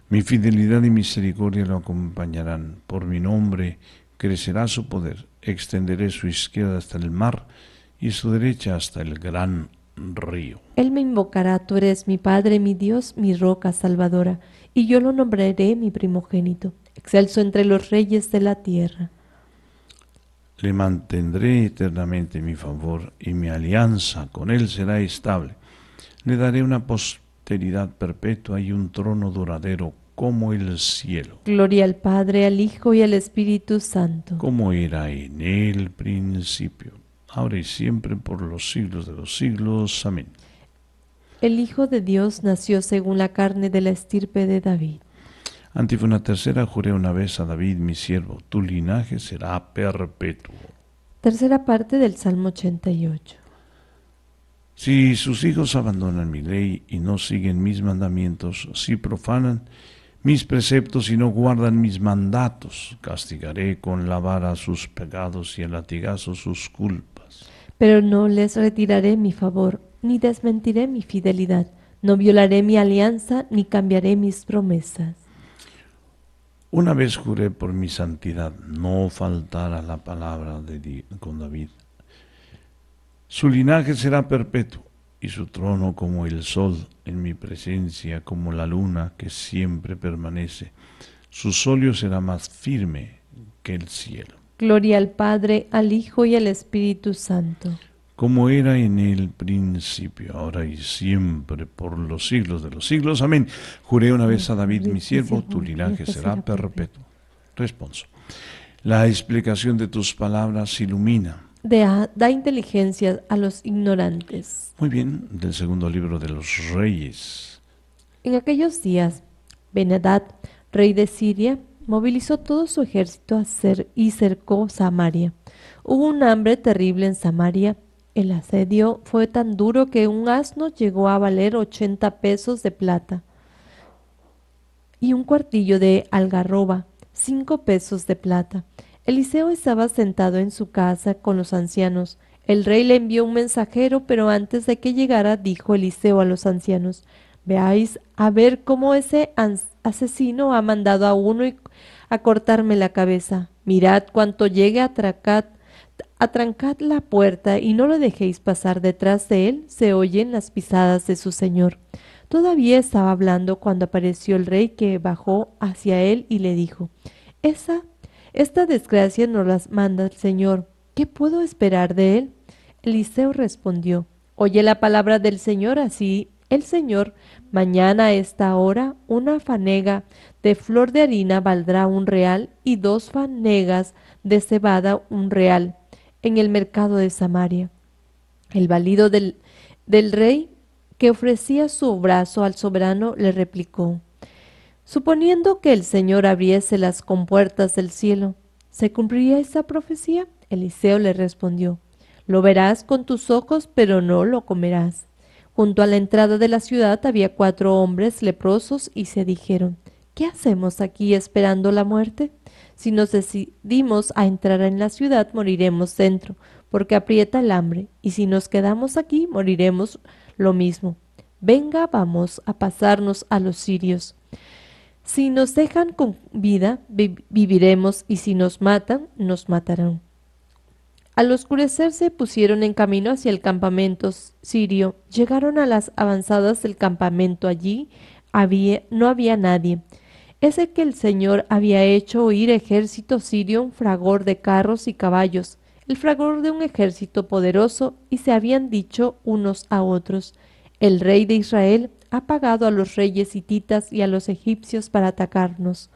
Mi fidelidad y misericordia lo acompañarán. Por mi nombre crecerá su poder. Extenderé su izquierda hasta el mar y su derecha hasta el gran río. Él me invocará, tú eres mi Padre, mi Dios, mi roca salvadora, y yo lo nombraré mi primogénito, excelso entre los reyes de la tierra. Le mantendré eternamente mi favor y mi alianza con él será estable. Le daré una posteridad perpetua y un trono duradero como el cielo. Gloria al Padre, al Hijo y al Espíritu Santo. Como era en el principio ahora y siempre, por los siglos de los siglos. Amén. El Hijo de Dios nació según la carne de la estirpe de David. Antífona tercera, juré una vez a David, mi siervo, tu linaje será perpetuo. Tercera parte del Salmo 88. Si sus hijos abandonan mi ley y no siguen mis mandamientos, si profanan mis preceptos y no guardan mis mandatos, castigaré con la vara sus pecados y el latigazo sus culpas pero no les retiraré mi favor, ni desmentiré mi fidelidad, no violaré mi alianza, ni cambiaré mis promesas. Una vez juré por mi santidad no faltar a la palabra de con David. Su linaje será perpetuo y su trono como el sol en mi presencia, como la luna que siempre permanece. Su solio será más firme que el cielo. Gloria al Padre, al Hijo y al Espíritu Santo. Como era en el principio, ahora y siempre, por los siglos de los siglos. Amén. Juré una vez a David, mi siervo, tu linaje será perpetuo. Responso. La explicación de tus palabras ilumina. Da, da inteligencia a los ignorantes. Muy bien, del segundo libro de los reyes. En aquellos días, Benedad, rey de Siria, movilizó todo su ejército y cercó Samaria. Hubo un hambre terrible en Samaria. El asedio fue tan duro que un asno llegó a valer 80 pesos de plata y un cuartillo de algarroba, 5 pesos de plata. Eliseo estaba sentado en su casa con los ancianos. El rey le envió un mensajero, pero antes de que llegara dijo Eliseo a los ancianos, veáis a ver cómo ese asesino ha mandado a uno y a cortarme la cabeza. Mirad cuanto llegue a Tracat, atrancad la puerta y no lo dejéis pasar detrás de él, se oyen las pisadas de su señor. Todavía estaba hablando cuando apareció el rey que bajó hacia él y le dijo, Esa, esta desgracia no las manda el señor, ¿qué puedo esperar de él? Eliseo respondió, Oye la palabra del señor, así el señor Mañana a esta hora una fanega de flor de harina valdrá un real y dos fanegas de cebada un real en el mercado de Samaria. El valido del, del rey que ofrecía su brazo al soberano le replicó, Suponiendo que el Señor abriese las compuertas del cielo, ¿se cumpliría esa profecía? Eliseo le respondió, Lo verás con tus ojos, pero no lo comerás. Junto a la entrada de la ciudad había cuatro hombres leprosos y se dijeron, ¿qué hacemos aquí esperando la muerte? Si nos decidimos a entrar en la ciudad, moriremos dentro, porque aprieta el hambre, y si nos quedamos aquí, moriremos lo mismo. Venga, vamos a pasarnos a los sirios. Si nos dejan con vida, viviremos, y si nos matan, nos matarán. Al oscurecerse pusieron en camino hacia el campamento sirio. Llegaron a las avanzadas del campamento. Allí había, no había nadie. Ese que el Señor había hecho oír ejército sirio un fragor de carros y caballos, el fragor de un ejército poderoso, y se habían dicho unos a otros, el rey de Israel ha pagado a los reyes hititas y a los egipcios para atacarnos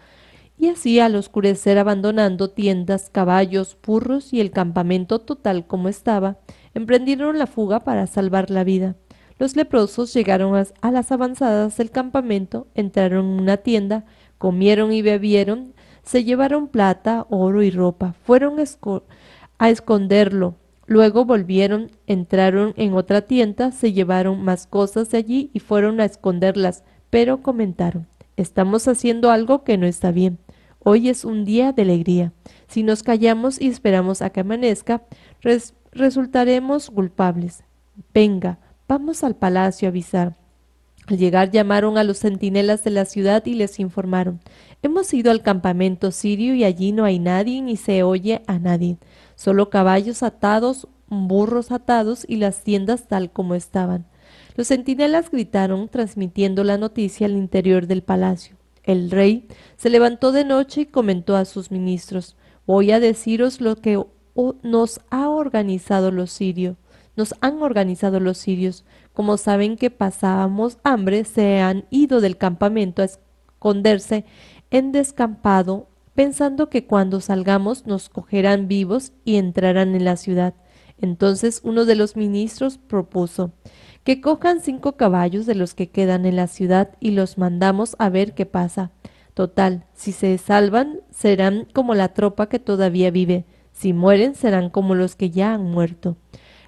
y así al oscurecer abandonando tiendas, caballos, purros y el campamento total como estaba, emprendieron la fuga para salvar la vida. Los leprosos llegaron a las avanzadas del campamento, entraron en una tienda, comieron y bebieron, se llevaron plata, oro y ropa, fueron a esconderlo. Luego volvieron, entraron en otra tienda, se llevaron más cosas de allí y fueron a esconderlas, pero comentaron, estamos haciendo algo que no está bien. Hoy es un día de alegría. Si nos callamos y esperamos a que amanezca, resultaremos culpables. Venga, vamos al palacio a avisar. Al llegar llamaron a los centinelas de la ciudad y les informaron. Hemos ido al campamento sirio y allí no hay nadie ni se oye a nadie, solo caballos atados, burros atados y las tiendas tal como estaban. Los centinelas gritaron transmitiendo la noticia al interior del palacio. El rey se levantó de noche y comentó a sus ministros, voy a deciros lo que nos ha organizado los sirios. Nos han organizado los sirios. Como saben que pasábamos hambre, se han ido del campamento a esconderse en descampado, pensando que cuando salgamos nos cogerán vivos y entrarán en la ciudad. Entonces uno de los ministros propuso que cojan cinco caballos de los que quedan en la ciudad y los mandamos a ver qué pasa. Total, si se salvan, serán como la tropa que todavía vive, si mueren, serán como los que ya han muerto.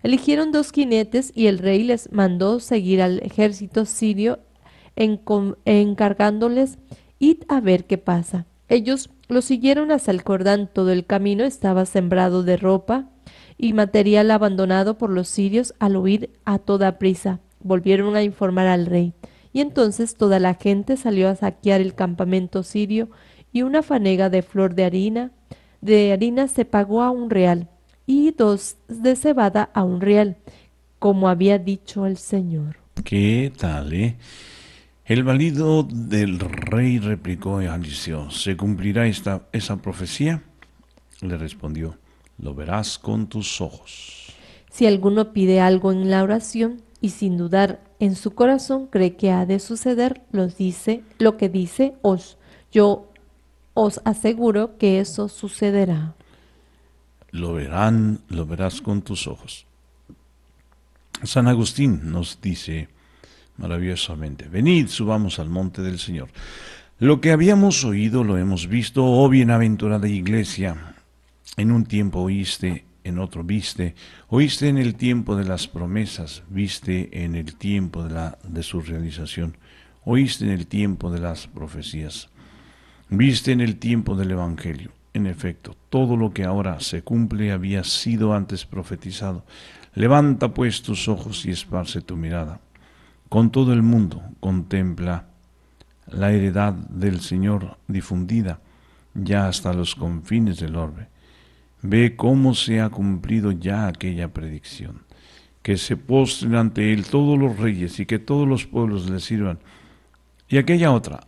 Eligieron dos jinetes y el rey les mandó seguir al ejército sirio encargándoles id a ver qué pasa. Ellos lo siguieron hasta el cordán, todo el camino estaba sembrado de ropa y material abandonado por los sirios al huir a toda prisa. Volvieron a informar al rey. Y entonces toda la gente salió a saquear el campamento sirio y una fanega de flor de harina, de harina se pagó a un real y dos de cebada a un real, como había dicho el Señor. ¿Qué tal, eh? El valido del rey replicó a Eliseo, ¿se cumplirá esta, esa profecía? Le respondió, lo verás con tus ojos. Si alguno pide algo en la oración y sin dudar en su corazón cree que ha de suceder, los dice, lo que dice os. Yo os aseguro que eso sucederá. Lo verán, lo verás con tus ojos. San Agustín nos dice maravillosamente, venid, subamos al monte del Señor. Lo que habíamos oído lo hemos visto, oh bienaventurada iglesia, en un tiempo oíste, en otro viste, oíste en el tiempo de las promesas, viste en el tiempo de, la, de su realización, oíste en el tiempo de las profecías, viste en el tiempo del Evangelio. En efecto, todo lo que ahora se cumple había sido antes profetizado. Levanta pues tus ojos y esparce tu mirada. Con todo el mundo contempla la heredad del Señor difundida ya hasta los confines del orbe Ve cómo se ha cumplido ya aquella predicción, que se postren ante él todos los reyes y que todos los pueblos le sirvan. Y aquella otra,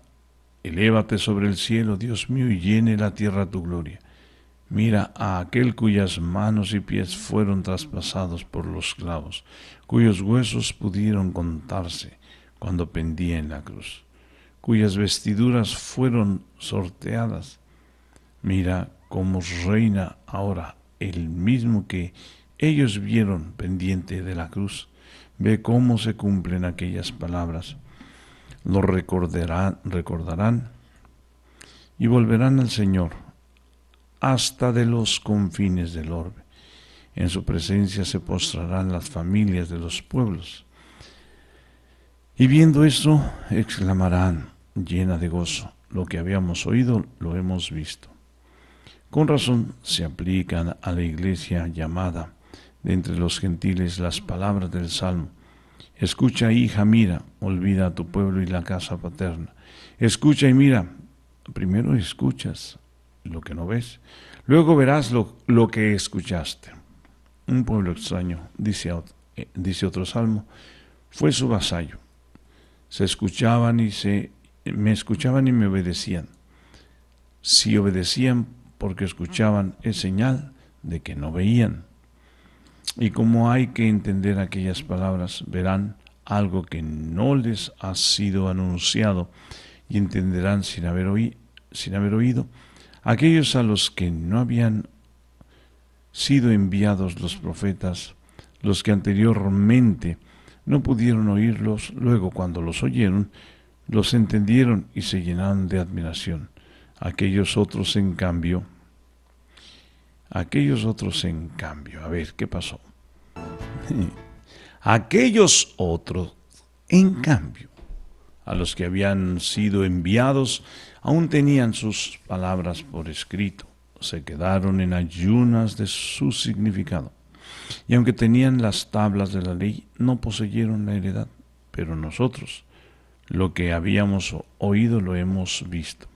elévate sobre el cielo, Dios mío, y llene la tierra tu gloria. Mira a aquel cuyas manos y pies fueron traspasados por los clavos, cuyos huesos pudieron contarse cuando pendía en la cruz, cuyas vestiduras fueron sorteadas. Mira como reina ahora, el mismo que ellos vieron pendiente de la cruz. Ve cómo se cumplen aquellas palabras. Lo recordarán, recordarán y volverán al Señor hasta de los confines del orbe. En su presencia se postrarán las familias de los pueblos. Y viendo eso exclamarán, llena de gozo, lo que habíamos oído lo hemos visto. Con razón se aplican a la iglesia llamada de entre los gentiles las palabras del Salmo. Escucha, hija, mira, olvida a tu pueblo y la casa paterna. Escucha y mira. Primero escuchas lo que no ves, luego verás lo, lo que escuchaste. Un pueblo extraño, dice, eh, dice otro salmo, fue su vasallo. Se escuchaban y se me escuchaban y me obedecían. Si obedecían porque escuchaban es señal de que no veían. Y como hay que entender aquellas palabras, verán algo que no les ha sido anunciado y entenderán sin haber, sin haber oído aquellos a los que no habían sido enviados los profetas, los que anteriormente no pudieron oírlos, luego cuando los oyeron, los entendieron y se llenaron de admiración. Aquellos otros, en cambio, aquellos otros, en cambio, a ver, ¿qué pasó? aquellos otros, en cambio, a los que habían sido enviados, aún tenían sus palabras por escrito, se quedaron en ayunas de su significado. Y aunque tenían las tablas de la ley, no poseyeron la heredad, pero nosotros lo que habíamos oído lo hemos visto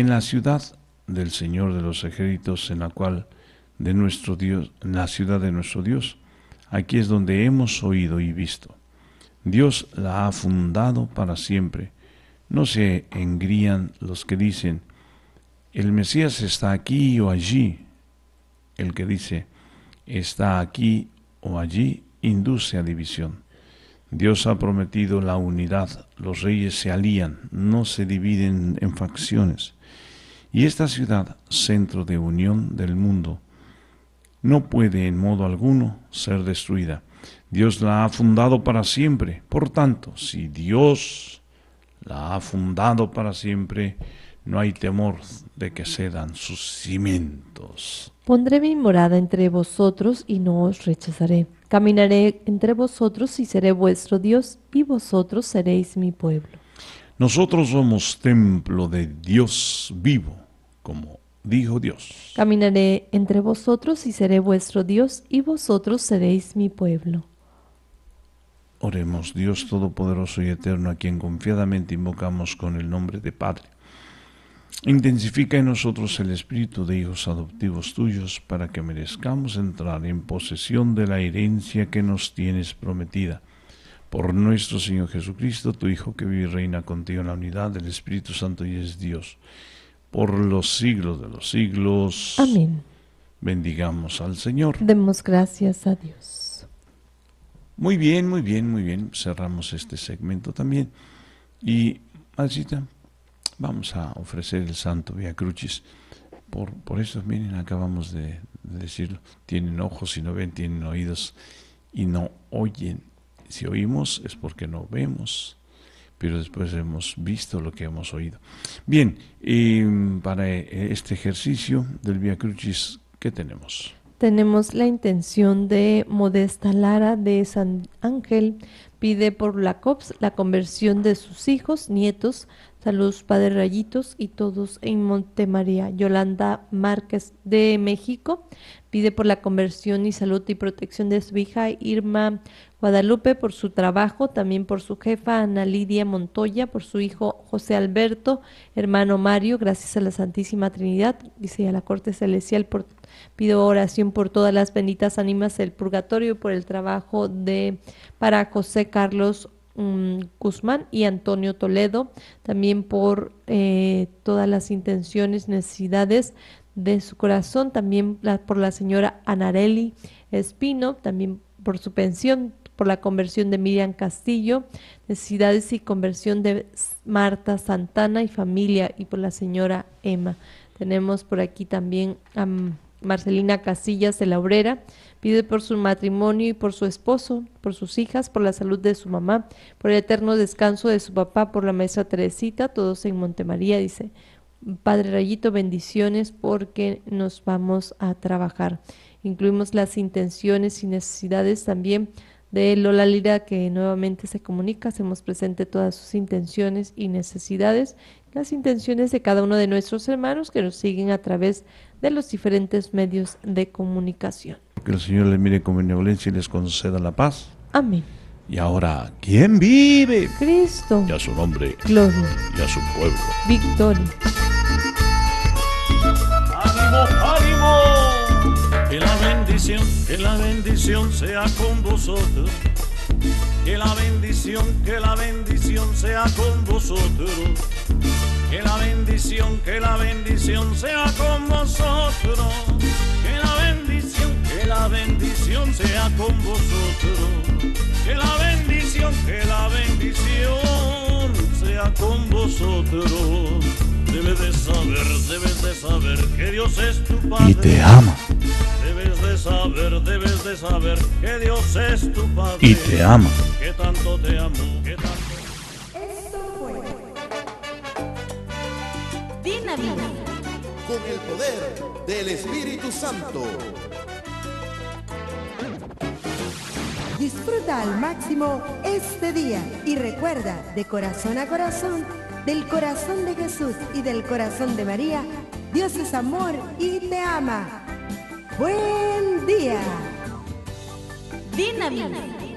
en la ciudad del Señor de los ejércitos, en la cual de nuestro Dios, la ciudad de nuestro Dios. Aquí es donde hemos oído y visto. Dios la ha fundado para siempre. No se engrían los que dicen, el Mesías está aquí o allí. El que dice, está aquí o allí, induce a división. Dios ha prometido la unidad. Los reyes se alían, no se dividen en facciones. Y esta ciudad, centro de unión del mundo, no puede en modo alguno ser destruida. Dios la ha fundado para siempre. Por tanto, si Dios la ha fundado para siempre, no hay temor de que cedan sus cimientos. Pondré mi morada entre vosotros y no os rechazaré. Caminaré entre vosotros y seré vuestro Dios y vosotros seréis mi pueblo. Nosotros somos templo de Dios vivo, como dijo Dios. Caminaré entre vosotros y seré vuestro Dios y vosotros seréis mi pueblo. Oremos, Dios Todopoderoso y Eterno, a quien confiadamente invocamos con el nombre de Padre. Intensifica en nosotros el espíritu de hijos adoptivos tuyos para que merezcamos entrar en posesión de la herencia que nos tienes prometida por nuestro Señor Jesucristo, tu Hijo, que vive y reina contigo en la unidad del Espíritu Santo y es Dios, por los siglos de los siglos. Amén. Bendigamos al Señor. Demos gracias a Dios. Muy bien, muy bien, muy bien. Cerramos este segmento también. Y, Marcita, vamos a ofrecer el Santo Via Crucis. Por, por eso, miren, acabamos de, de decirlo. Tienen ojos y no ven, tienen oídos y no oyen si oímos es porque no vemos, pero después hemos visto lo que hemos oído. Bien, y para este ejercicio del Via Crucis, ¿qué tenemos? Tenemos la intención de Modesta Lara de San Ángel. Pide por la COPS la conversión de sus hijos, nietos, Saludos, Padre Rayitos y todos en Montemaría. Yolanda Márquez de México pide por la conversión y salud y protección de su hija Irma Guadalupe, por su trabajo, también por su jefa Ana Lidia Montoya, por su hijo José Alberto, hermano Mario, gracias a la Santísima Trinidad, dice a la Corte Celestial, por, pido oración por todas las benditas ánimas del purgatorio, por el trabajo de para José Carlos Mm, Guzmán y Antonio Toledo, también por eh, todas las intenciones, necesidades de su corazón, también por la señora Anareli Espino, también por su pensión, por la conversión de Miriam Castillo, necesidades y conversión de Marta Santana y familia, y por la señora Emma. Tenemos por aquí también a mm, Marcelina Casillas de la Obrera pide por su matrimonio y por su esposo, por sus hijas, por la salud de su mamá, por el eterno descanso de su papá, por la maestra Teresita, todos en Montemaría, dice. Padre Rayito, bendiciones porque nos vamos a trabajar. Incluimos las intenciones y necesidades también de Lola Lira que nuevamente se comunica, hacemos presente todas sus intenciones y necesidades, las intenciones de cada uno de nuestros hermanos que nos siguen a través de de los diferentes medios de comunicación. Que el Señor les mire con benevolencia y les conceda la paz. Amén. Y ahora, ¿quién vive? Cristo. Y a su nombre. Gloria. Y a su pueblo. Victoria. ¡Ánimo, ánimo! Que la bendición, que la bendición sea con vosotros que la bendición, que la bendición sea con vosotros. Que la bendición, que la bendición sea con vosotros. Que la bendición, que la bendición sea con vosotros. Que la bendición, que la bendición sea con vosotros. Debes de saber, debes de saber que Dios es tu padre. Y te ama. Debes de saber, debes de saber que Dios es tu padre. Y te ama. Que tanto te amo, que tanto. Esto fue Dinamita. Con el poder del Espíritu Santo. Disfruta al máximo este día y recuerda, de corazón a corazón, del corazón de Jesús y del corazón de María, Dios es amor y te ama. Buen día. ¡Dinamite!